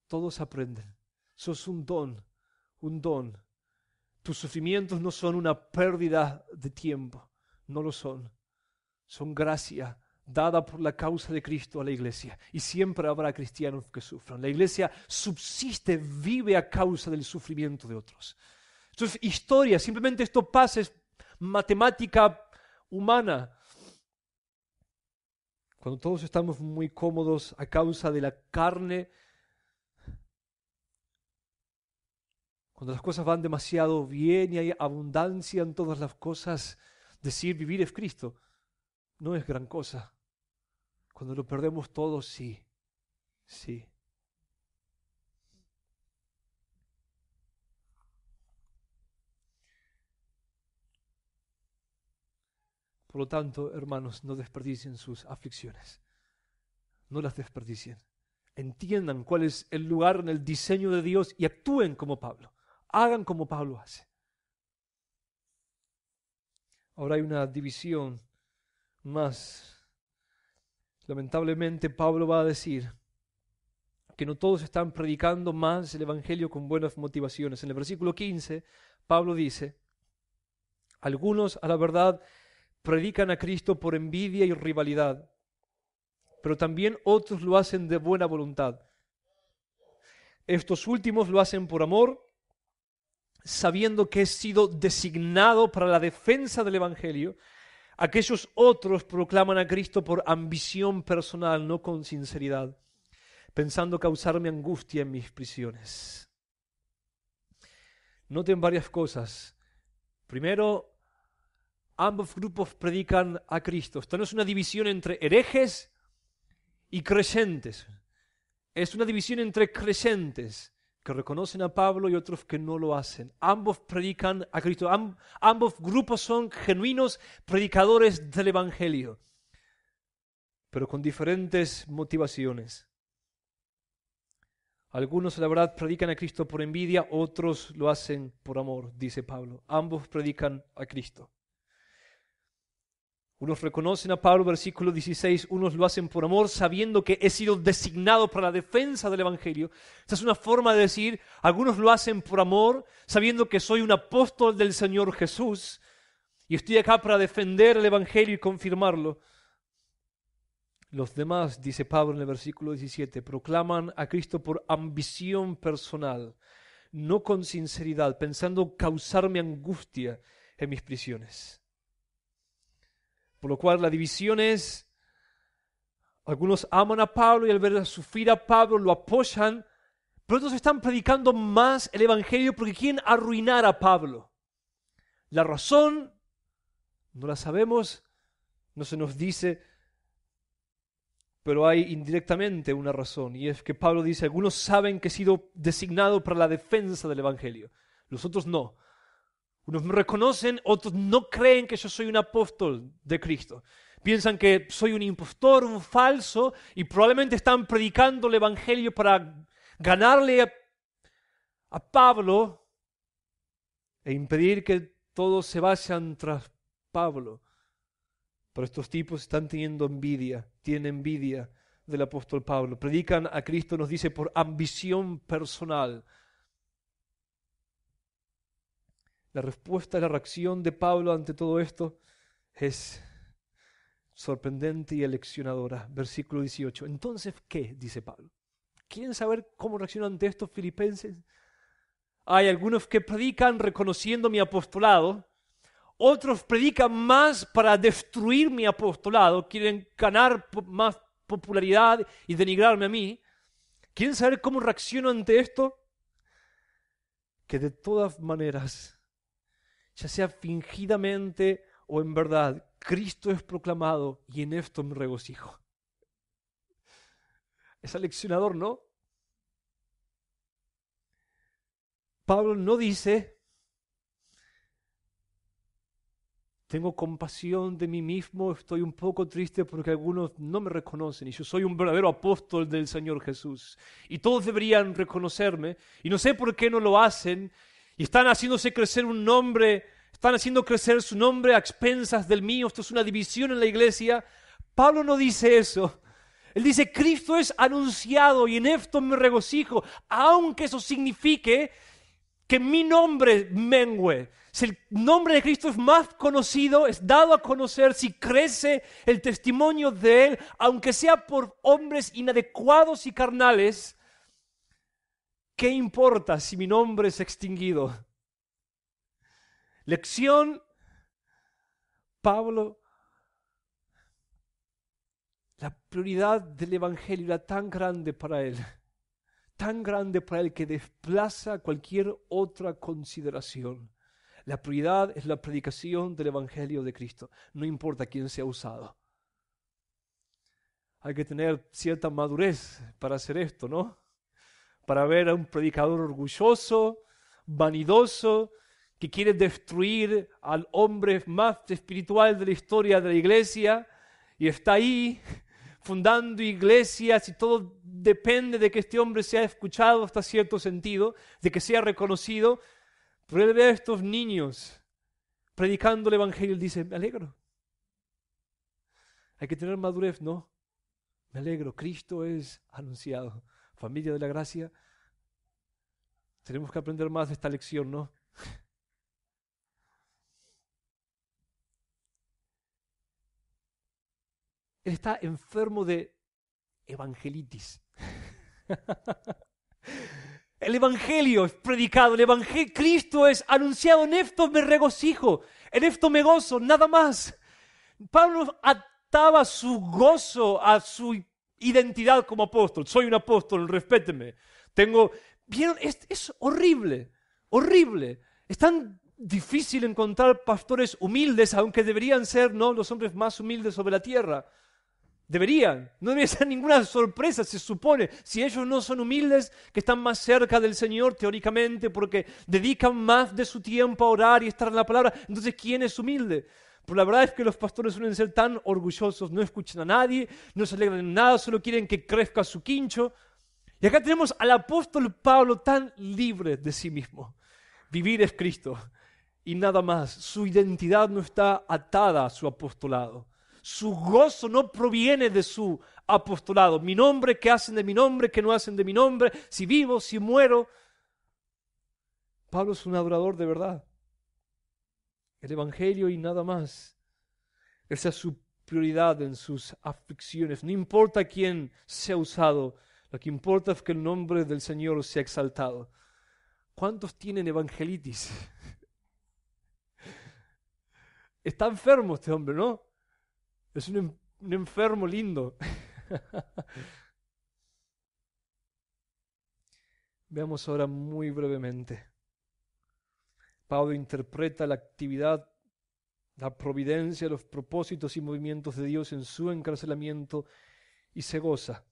todos aprenden. Sos un don, un don. Tus sufrimientos no son una pérdida de tiempo, no lo son. Son gracia dada por la causa de Cristo a la iglesia. Y siempre habrá cristianos que sufran. La iglesia subsiste, vive a causa del sufrimiento de otros. Esto es historia, simplemente esto pasa, es matemática humana. Cuando todos estamos muy cómodos a causa de la carne, cuando las cosas van demasiado bien y hay abundancia en todas las cosas, decir vivir es Cristo no es gran cosa. Cuando lo perdemos todo, sí, sí. Por lo tanto, hermanos, no desperdicien sus aflicciones. No las desperdicien. Entiendan cuál es el lugar en el diseño de Dios y actúen como Pablo. Hagan como Pablo hace. Ahora hay una división más Lamentablemente Pablo va a decir que no todos están predicando más el Evangelio con buenas motivaciones. En el versículo 15, Pablo dice, algunos a la verdad predican a Cristo por envidia y rivalidad, pero también otros lo hacen de buena voluntad. Estos últimos lo hacen por amor, sabiendo que he sido designado para la defensa del Evangelio, Aquellos otros proclaman a Cristo por ambición personal, no con sinceridad, pensando causarme angustia en mis prisiones. Noten varias cosas. Primero, ambos grupos predican a Cristo. Esto no es una división entre herejes y creyentes. Es una división entre creyentes que reconocen a Pablo y otros que no lo hacen. Ambos predican a Cristo, ambos grupos son genuinos predicadores del Evangelio, pero con diferentes motivaciones. Algunos, la verdad, predican a Cristo por envidia, otros lo hacen por amor, dice Pablo. Ambos predican a Cristo. Unos reconocen a Pablo, versículo 16, unos lo hacen por amor, sabiendo que he sido designado para la defensa del Evangelio. Esa es una forma de decir, algunos lo hacen por amor, sabiendo que soy un apóstol del Señor Jesús, y estoy acá para defender el Evangelio y confirmarlo. Los demás, dice Pablo en el versículo 17, proclaman a Cristo por ambición personal, no con sinceridad, pensando causarme angustia en mis prisiones. Por lo cual la división es, algunos aman a Pablo y al ver sufrir a Pablo lo apoyan, pero otros están predicando más el Evangelio porque quieren arruinar a Pablo. La razón no la sabemos, no se nos dice, pero hay indirectamente una razón, y es que Pablo dice, algunos saben que he sido designado para la defensa del Evangelio, los otros no. Unos me reconocen, otros no creen que yo soy un apóstol de Cristo. Piensan que soy un impostor, un falso, y probablemente están predicando el Evangelio para ganarle a, Pablo e impedir que todos se vayan tras Pablo. Pero estos tipos están teniendo envidia, tienen envidia del apóstol Pablo. Predican a Cristo, nos dice, por ambición personal La respuesta, la reacción de Pablo ante todo esto es sorprendente y eleccionadora. Versículo 18. Entonces, ¿qué? dice Pablo. ¿Quieren saber cómo reaccionan ante estos filipenses? Hay algunos que predican reconociendo mi apostolado, otros predican más para destruir mi apostolado, quieren ganar más popularidad y denigrarme a mí. ¿Quieren saber cómo reacciono ante esto? Que de todas maneras ya sea fingidamente o en verdad, Cristo es proclamado y en esto me regocijo. Es aleccionador, ¿no? Pablo no dice, tengo compasión de mí mismo, estoy un poco triste porque algunos no me reconocen y yo soy un verdadero apóstol del Señor Jesús. Y todos deberían reconocerme y no sé por qué no lo hacen y están haciéndose crecer un nombre, están haciendo crecer su nombre a expensas del mío. Esto es una división en la iglesia. Pablo no dice eso. Él dice, Cristo es anunciado y en esto me regocijo, aunque eso signifique que mi nombre mengue. Si el nombre de Cristo es más conocido, es dado a conocer, si crece el testimonio de Él, aunque sea por hombres inadecuados y carnales, ¿Qué importa si mi nombre es extinguido? Lección, Pablo, la prioridad del Evangelio era tan grande para él, tan grande para él que desplaza cualquier otra consideración. La prioridad es la predicación del Evangelio de Cristo, no importa quién sea usado. Hay que tener cierta madurez para hacer esto, ¿no? para ver a un predicador orgulloso, vanidoso, que quiere destruir al hombre más espiritual de la historia de la iglesia y está ahí fundando iglesias y todo depende de que este hombre sea escuchado hasta cierto sentido, de que sea reconocido. Pero él ve a estos niños predicando el Evangelio y dice, me alegro. Hay que tener madurez, ¿no? Me alegro, Cristo es anunciado familia de la gracia, tenemos que aprender más de esta lección, ¿no? Él está enfermo de evangelitis. El Evangelio es predicado, el Evangelio, Cristo es anunciado, en esto me regocijo, en esto me gozo, nada más. Pablo ataba su gozo a su identidad como apóstol. Soy un apóstol, respéteme. Tengo... Es, horrible, horrible. Es tan difícil encontrar pastores humildes, aunque deberían ser ¿no? los hombres más humildes sobre la tierra. Deberían. No debería ser ninguna sorpresa, se supone. Si ellos no son humildes, que están más cerca del Señor teóricamente, porque dedican más de su tiempo a orar y estar en la palabra, entonces ¿quién es humilde? Pero pues la verdad es que los pastores suelen ser tan orgullosos, no escuchan a nadie, no se alegran de nada, solo quieren que crezca su quincho. Y acá tenemos al apóstol Pablo tan libre de sí mismo. Vivir es Cristo y nada más. Su identidad no está atada a su apostolado. Su gozo no proviene de su apostolado. Mi nombre, ¿qué hacen de mi nombre? ¿Qué no hacen de mi nombre? Si vivo, si muero. Pablo es un adorador de verdad el Evangelio y nada más. Esa es su prioridad en sus aflicciones. No importa quién sea usado, lo que importa es que el nombre del Señor sea exaltado. ¿Cuántos tienen evangelitis? Está enfermo este hombre, ¿no? Es un, em, un enfermo lindo. Veamos ahora muy brevemente Pablo interpreta la actividad, la providencia, los propósitos y movimientos de Dios en su encarcelamiento y se goza.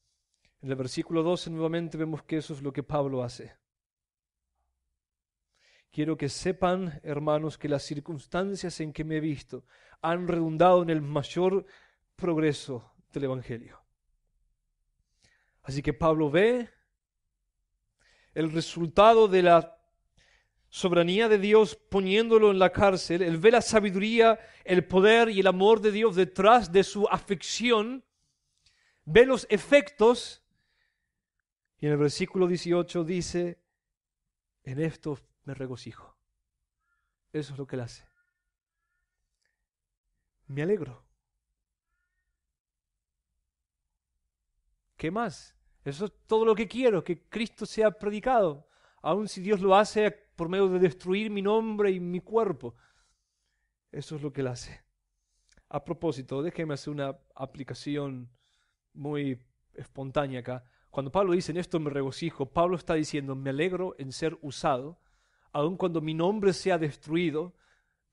En el versículo 12 nuevamente vemos que eso es lo que Pablo hace. Quiero que sepan, hermanos, que las circunstancias en que me he visto han redundado en el mayor progreso del Evangelio. Así que Pablo ve el resultado de la soberanía de Dios poniéndolo en la cárcel, él ve la sabiduría, el poder y el amor de Dios detrás de su afección, ve los efectos, y en el versículo 18 dice, en esto me regocijo. Eso es lo que él hace. Me alegro. ¿Qué más? Eso es todo lo que quiero, que Cristo sea predicado, aun si Dios lo hace por medio de destruir mi nombre y mi cuerpo. Eso es lo que él hace. A propósito, déjeme hacer una aplicación muy espontánea acá. Cuando Pablo dice en esto me regocijo, Pablo está diciendo me alegro en ser usado, aun cuando mi nombre sea destruido,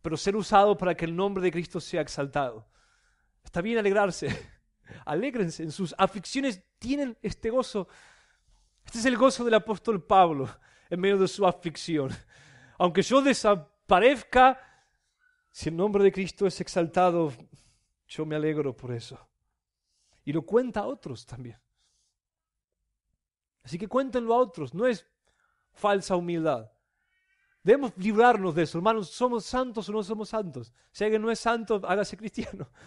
pero ser usado para que el nombre de Cristo sea exaltado. Está bien alegrarse, alégrense, en sus aflicciones tienen este gozo. Este es el gozo del apóstol Pablo en medio de su aflicción. Aunque yo desaparezca, si el nombre de Cristo es exaltado, yo me alegro por eso. Y lo cuenta a otros también. Así que cuéntenlo a otros, no es falsa humildad. Debemos librarnos de eso, hermanos, somos santos o no somos santos. Si alguien no es santo, hágase cristiano.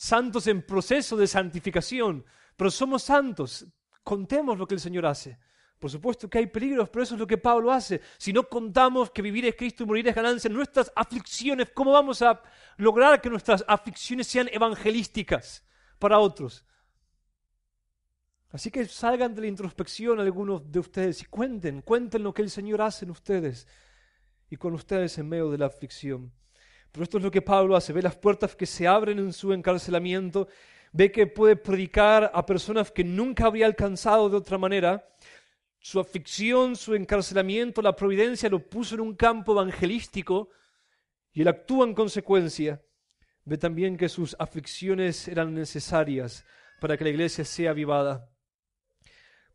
Santos en proceso de santificación, pero somos santos. Contemos lo que el Señor hace. Por supuesto que hay peligros, pero eso es lo que Pablo hace. Si no contamos que vivir es Cristo y morir es ganancia, nuestras aflicciones, ¿cómo vamos a lograr que nuestras aflicciones sean evangelísticas para otros? Así que salgan de la introspección algunos de ustedes y cuenten, cuenten lo que el Señor hace en ustedes y con ustedes en medio de la aflicción. Pero esto es lo que Pablo hace, ve las puertas que se abren en su encarcelamiento, ve que puede predicar a personas que nunca habría alcanzado de otra manera su aflicción, su encarcelamiento, la providencia lo puso en un campo evangelístico y él actúa en consecuencia. Ve también que sus aflicciones eran necesarias para que la iglesia sea avivada.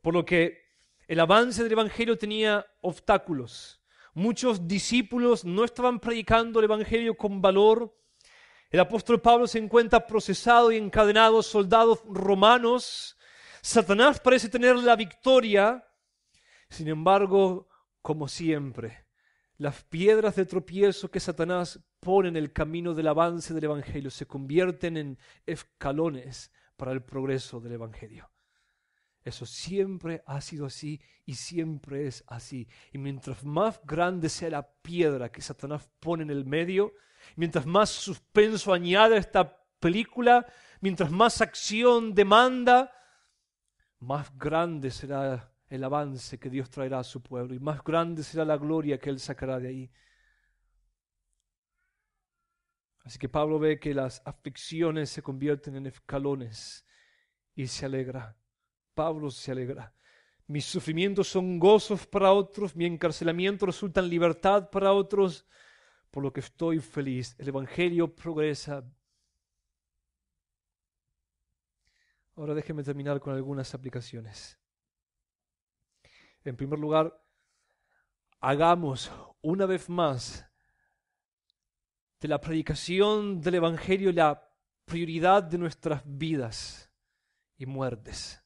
Por lo que el avance del Evangelio tenía obstáculos. Muchos discípulos no estaban predicando el Evangelio con valor. El apóstol Pablo se encuentra procesado y encadenado, soldados romanos. Satanás parece tener la victoria, sin embargo, como siempre, las piedras de tropiezo que Satanás pone en el camino del avance del Evangelio se convierten en escalones para el progreso del Evangelio. Eso siempre ha sido así y siempre es así. Y mientras más grande sea la piedra que Satanás pone en el medio, mientras más suspenso añade esta película, mientras más acción demanda, más grande será el avance que Dios traerá a su pueblo y más grande será la gloria que Él sacará de ahí. Así que Pablo ve que las aflicciones se convierten en escalones y se alegra. Pablo se alegra. Mis sufrimientos son gozos para otros, mi encarcelamiento resulta en libertad para otros, por lo que estoy feliz. El Evangelio progresa. Ahora déjeme terminar con algunas aplicaciones. En primer lugar, hagamos una vez más de la predicación del Evangelio la prioridad de nuestras vidas y muertes.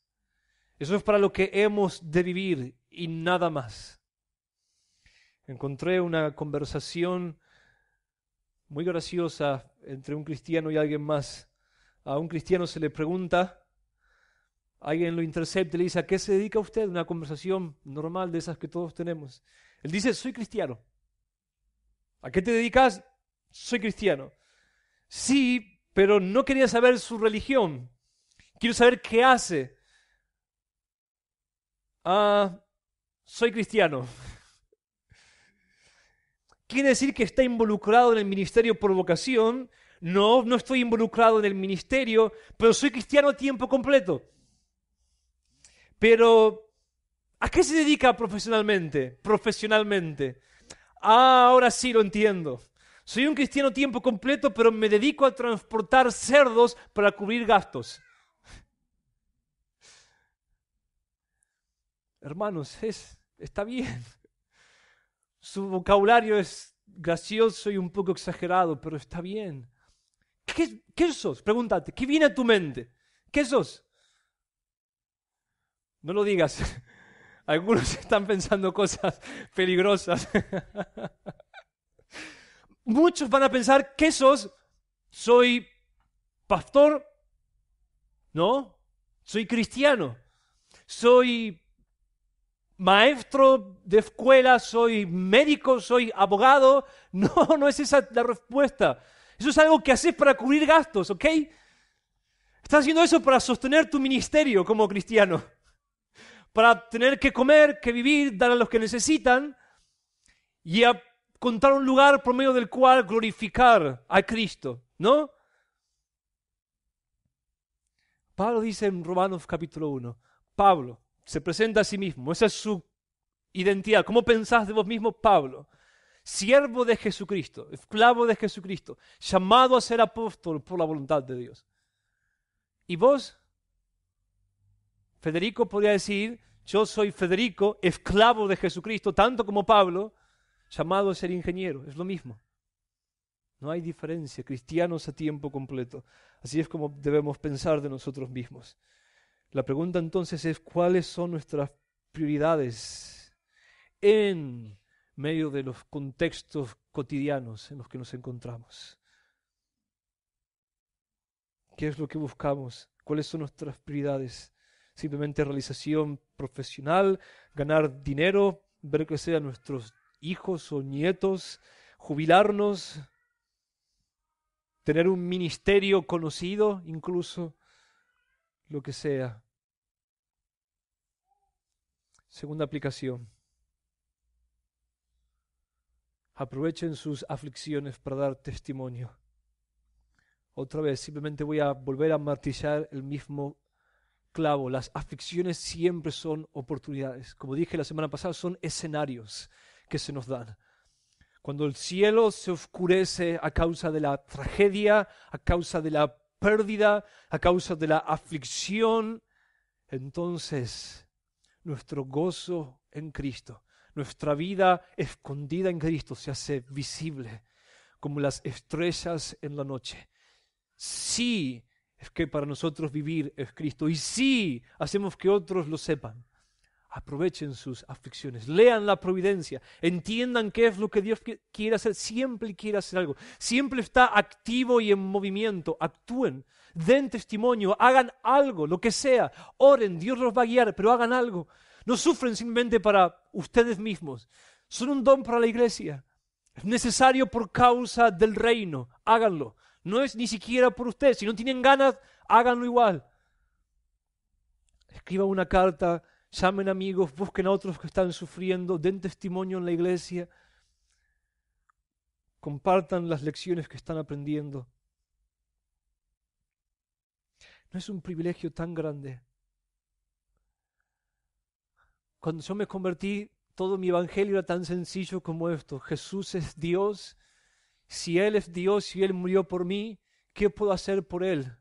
Eso es para lo que hemos de vivir y nada más. Encontré una conversación muy graciosa entre un cristiano y alguien más. A un cristiano se le pregunta Alguien lo intercepta y le dice, ¿a qué se dedica usted? Una conversación normal de esas que todos tenemos. Él dice, soy cristiano. ¿A qué te dedicas? Soy cristiano. Sí, pero no quería saber su religión. Quiero saber qué hace. Ah, soy cristiano. Quiere decir que está involucrado en el ministerio por vocación. No, no estoy involucrado en el ministerio, pero soy cristiano a tiempo completo. Pero, ¿a qué se dedica profesionalmente? Profesionalmente. Ah, ahora sí lo entiendo. Soy un cristiano tiempo completo, pero me dedico a transportar cerdos para cubrir gastos. Hermanos, es, está bien. Su vocabulario es gracioso y un poco exagerado, pero está bien. ¿Qué, qué sos? Pregúntate, ¿qué viene a tu mente? ¿Qué sos? No lo digas. Algunos están pensando cosas peligrosas. Muchos van a pensar que sos, soy pastor, ¿no? Soy cristiano, soy maestro de escuela, soy médico, soy abogado. No, no es esa la respuesta. Eso es algo que haces para cubrir gastos, ¿ok? Estás haciendo eso para sostener tu ministerio como cristiano para tener que comer, que vivir, dar a los que necesitan y a contar un lugar por medio del cual glorificar a Cristo, ¿no? Pablo dice en Romanos capítulo 1, Pablo se presenta a sí mismo, esa es su identidad. ¿Cómo pensás de vos mismo, Pablo? Siervo de Jesucristo, esclavo de Jesucristo, llamado a ser apóstol por la voluntad de Dios. ¿Y vos? Federico podría decir, yo soy Federico, esclavo de Jesucristo, tanto como Pablo, llamado a ser ingeniero. Es lo mismo. No hay diferencia. Cristianos a tiempo completo. Así es como debemos pensar de nosotros mismos. La pregunta entonces es cuáles son nuestras prioridades en medio de los contextos cotidianos en los que nos encontramos. ¿Qué es lo que buscamos? ¿Cuáles son nuestras prioridades? simplemente realización profesional, ganar dinero, ver que sean nuestros hijos o nietos, jubilarnos, tener un ministerio conocido, incluso lo que sea. Segunda aplicación. Aprovechen sus aflicciones para dar testimonio. Otra vez, simplemente voy a volver a martillar el mismo clavo, las aflicciones siempre son oportunidades. Como dije la semana pasada, son escenarios que se nos dan. Cuando el cielo se oscurece a causa de la tragedia, a causa de la pérdida, a causa de la aflicción, entonces nuestro gozo en Cristo, nuestra vida escondida en Cristo se hace visible como las estrellas en la noche. Si sí, es que para nosotros vivir es Cristo. Y sí, hacemos que otros lo sepan. Aprovechen sus aflicciones, lean la providencia, entiendan qué es lo que Dios quiere hacer, siempre quiere hacer algo, siempre está activo y en movimiento, actúen, den testimonio, hagan algo, lo que sea, oren, Dios los va a guiar, pero hagan algo. No sufren simplemente para ustedes mismos, son un don para la iglesia, es necesario por causa del reino, háganlo. No es ni siquiera por ustedes. Si no tienen ganas, háganlo igual. Escriban una carta, llamen amigos, busquen a otros que están sufriendo, den testimonio en la iglesia, compartan las lecciones que están aprendiendo. No es un privilegio tan grande. Cuando yo me convertí, todo mi evangelio era tan sencillo como esto. Jesús es Dios si Él es Dios, si Él murió por mí, ¿qué puedo hacer por Él?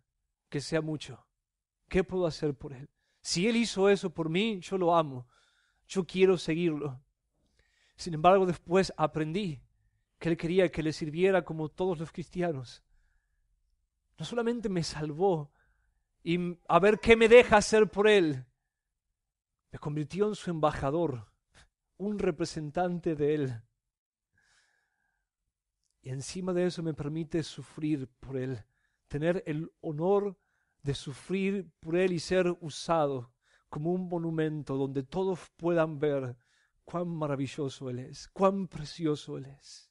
Que sea mucho. ¿Qué puedo hacer por Él? Si Él hizo eso por mí, yo lo amo. Yo quiero seguirlo. Sin embargo, después aprendí que Él quería que le sirviera como todos los cristianos. No solamente me salvó y a ver qué me deja hacer por Él, me convirtió en su embajador, un representante de Él. Y encima de eso me permite sufrir por Él, tener el honor de sufrir por Él y ser usado como un monumento donde todos puedan ver cuán maravilloso Él es, cuán precioso Él es.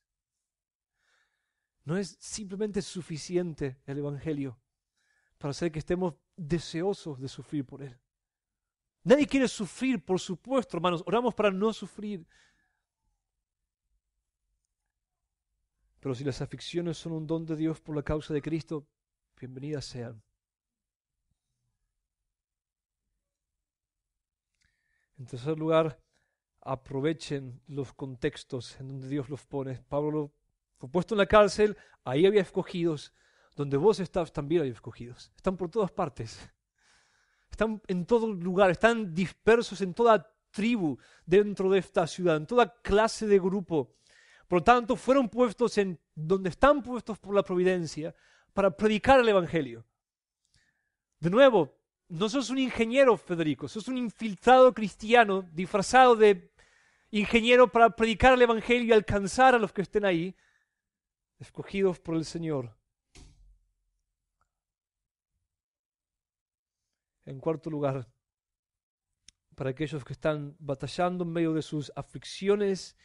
No es simplemente suficiente el Evangelio para hacer que estemos deseosos de sufrir por Él. Nadie quiere sufrir, por supuesto, hermanos. Oramos para no sufrir, Pero si las aficiones son un don de Dios por la causa de Cristo, bienvenidas sean. En tercer lugar, aprovechen los contextos en donde Dios los pone. Pablo fue puesto en la cárcel, ahí había escogidos, donde vos estás también hay escogidos. Están por todas partes, están en todo lugar, están dispersos en toda tribu dentro de esta ciudad, en toda clase de grupo. Por lo tanto, fueron puestos en donde están puestos por la providencia para predicar el Evangelio. De nuevo, no sos un ingeniero, Federico, sos un infiltrado cristiano disfrazado de ingeniero para predicar el Evangelio y alcanzar a los que estén ahí, escogidos por el Señor. En cuarto lugar, para aquellos que están batallando en medio de sus aflicciones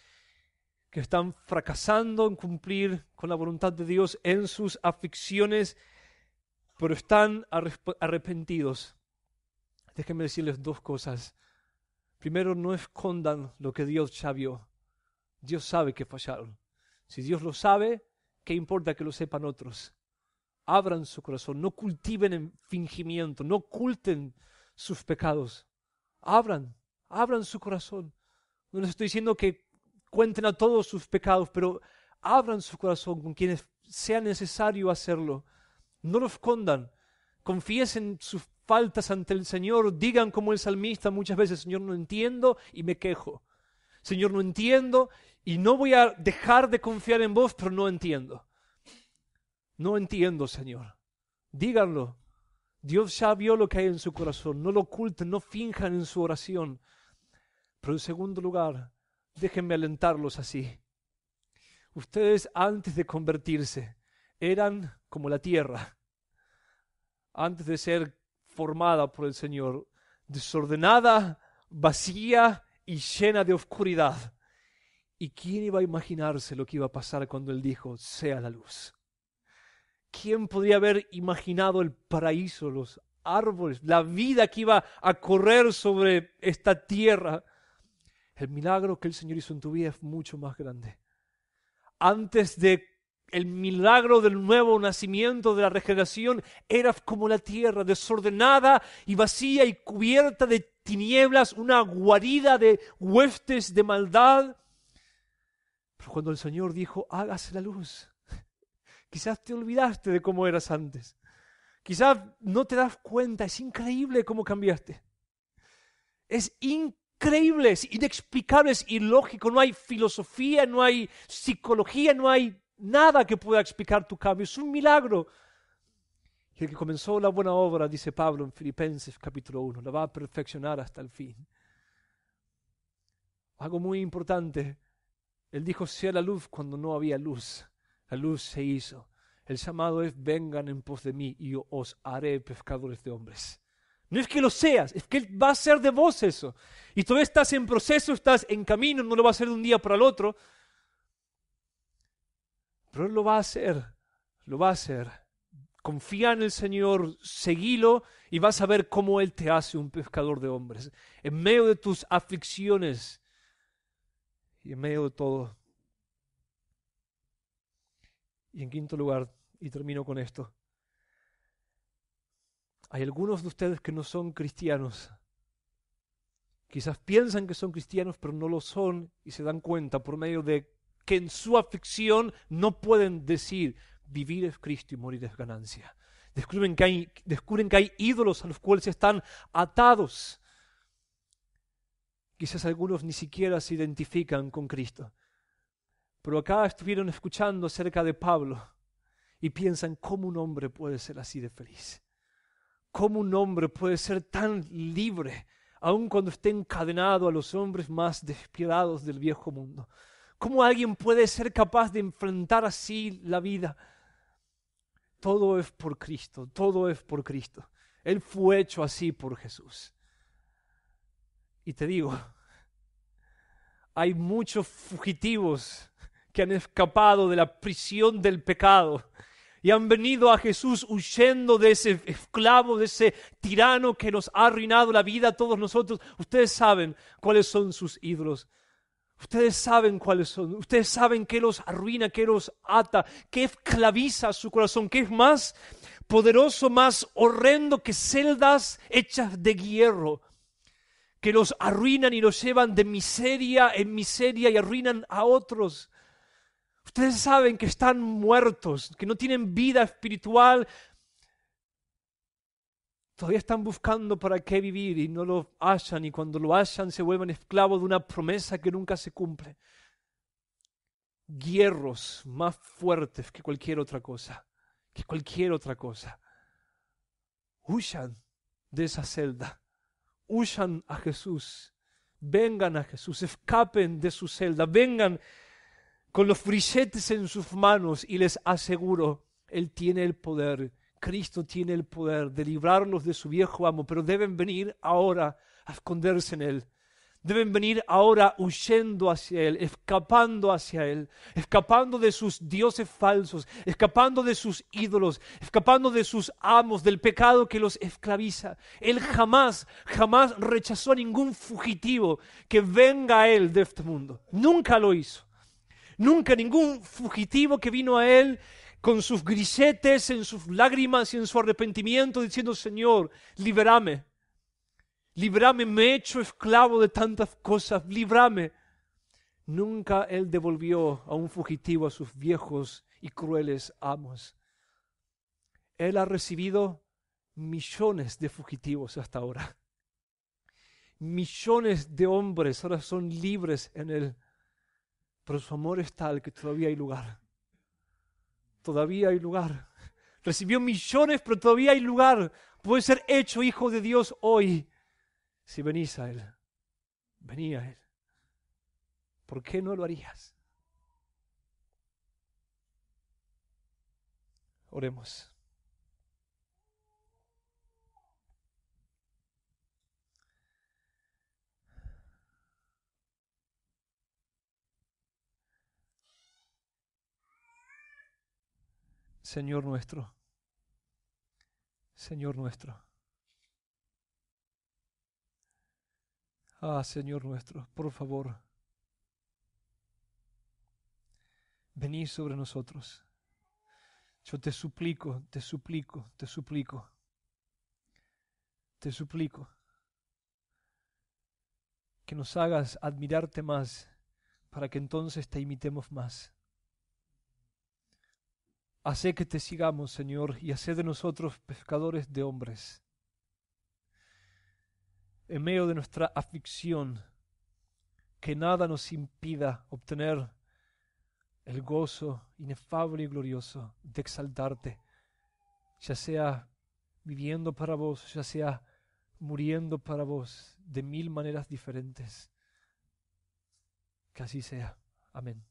que están fracasando en cumplir con la voluntad de Dios en sus aficiones, pero están arrepentidos. Déjenme decirles dos cosas. Primero, no escondan lo que Dios ya vio. Dios sabe que fallaron. Si Dios lo sabe, ¿qué importa que lo sepan otros? Abran su corazón, no cultiven en fingimiento, no oculten sus pecados. Abran, abran su corazón. No les estoy diciendo que cuenten a todos sus pecados, pero abran su corazón con quienes sea necesario hacerlo. No lo escondan. Confiesen sus faltas ante el Señor. Digan como el salmista muchas veces, Señor, no entiendo y me quejo. Señor, no entiendo y no voy a dejar de confiar en vos, pero no entiendo. No entiendo, Señor. Díganlo. Dios ya vio lo que hay en su corazón. No lo oculten, no finjan en su oración. Pero en segundo lugar, déjenme alentarlos así. Ustedes antes de convertirse eran como la tierra, antes de ser formada por el Señor, desordenada, vacía y llena de oscuridad. ¿Y quién iba a imaginarse lo que iba a pasar cuando Él dijo, sea la luz? ¿Quién podría haber imaginado el paraíso, los árboles, la vida que iba a correr sobre esta tierra? El milagro que el Señor hizo en tu vida es mucho más grande. Antes de el milagro del nuevo nacimiento, de la regeneración, eras como la tierra, desordenada y vacía y cubierta de tinieblas, una guarida de huestes de maldad. Pero cuando el Señor dijo, hágase la luz, quizás te olvidaste de cómo eras antes. Quizás no te das cuenta, es increíble cómo cambiaste. Es increíble increíbles, inexplicables, ilógicos. No hay filosofía, no hay psicología, no hay nada que pueda explicar tu cambio. Es un milagro. Y el que comenzó la buena obra, dice Pablo en Filipenses capítulo 1, la va a perfeccionar hasta el fin. Algo muy importante. Él dijo, sea la luz cuando no había luz. La luz se hizo. El llamado es, vengan en pos de mí y yo os haré pescadores de hombres. No es que lo seas, es que va a ser de vos eso. Y todavía estás en proceso, estás en camino, no lo va a hacer de un día para el otro. Pero Él lo va a hacer, lo va a hacer. Confía en el Señor, seguilo y vas a ver cómo Él te hace un pescador de hombres. En medio de tus aflicciones y en medio de todo. Y en quinto lugar, y termino con esto, hay algunos de ustedes que no son cristianos. Quizás piensan que son cristianos, pero no lo son y se dan cuenta por medio de que en su aflicción no pueden decir vivir es Cristo y morir es ganancia. Descubren que hay, descubren que hay ídolos a los cuales están atados. Quizás algunos ni siquiera se identifican con Cristo. Pero acá estuvieron escuchando acerca de Pablo y piensan cómo un hombre puede ser así de feliz cómo un hombre puede ser tan libre, aun cuando esté encadenado a los hombres más despiadados del viejo mundo. ¿Cómo alguien puede ser capaz de enfrentar así la vida? Todo es por Cristo, todo es por Cristo. Él fue hecho así por Jesús. Y te digo, hay muchos fugitivos que han escapado de la prisión del pecado y han venido a Jesús huyendo de ese esclavo, de ese tirano que nos ha arruinado la vida a todos nosotros. Ustedes saben cuáles son sus ídolos. Ustedes saben cuáles son. Ustedes saben qué los arruina, que los ata, que esclaviza su corazón, qué es más poderoso, más horrendo que celdas hechas de hierro que los arruinan y los llevan de miseria en miseria y arruinan a otros. Ustedes saben que están muertos, que no tienen vida espiritual. Todavía están buscando para qué vivir y no lo hallan y cuando lo hallan se vuelven esclavos de una promesa que nunca se cumple. Hierros más fuertes que cualquier otra cosa, que cualquier otra cosa. Huyan de esa celda, huyan a Jesús, vengan a Jesús, escapen de su celda, vengan con los frisetes en sus manos y les aseguro, Él tiene el poder, Cristo tiene el poder de librarlos de su viejo amo, pero deben venir ahora a esconderse en Él. Deben venir ahora huyendo hacia Él, escapando hacia Él, escapando de sus dioses falsos, escapando de sus ídolos, escapando de sus amos, del pecado que los esclaviza. Él jamás, jamás rechazó a ningún fugitivo que venga a Él de este mundo. Nunca lo hizo. Nunca ningún fugitivo que vino a él con sus grisetes, en sus lágrimas y en su arrepentimiento, diciendo, Señor, libérame. Líbrame, me he hecho esclavo de tantas cosas, líbrame. Nunca él devolvió a un fugitivo a sus viejos y crueles amos. Él ha recibido millones de fugitivos hasta ahora. Millones de hombres ahora son libres en él pero su amor es tal que todavía hay lugar. Todavía hay lugar. Recibió millones, pero todavía hay lugar. Puede ser hecho hijo de Dios hoy. Si venís a Él, vení a Él. ¿Por qué no lo harías? Oremos. Señor nuestro, Señor nuestro. Ah, Señor nuestro, por favor, venid sobre nosotros. Yo te suplico, te suplico, te suplico, te suplico que nos hagas admirarte más para que entonces te imitemos más. Hacé que te sigamos, Señor, y hacé de nosotros pescadores de hombres. En medio de nuestra aflicción, que nada nos impida obtener el gozo inefable y glorioso de exaltarte, ya sea viviendo para vos, ya sea muriendo para vos, de mil maneras diferentes. Que así sea. Amén.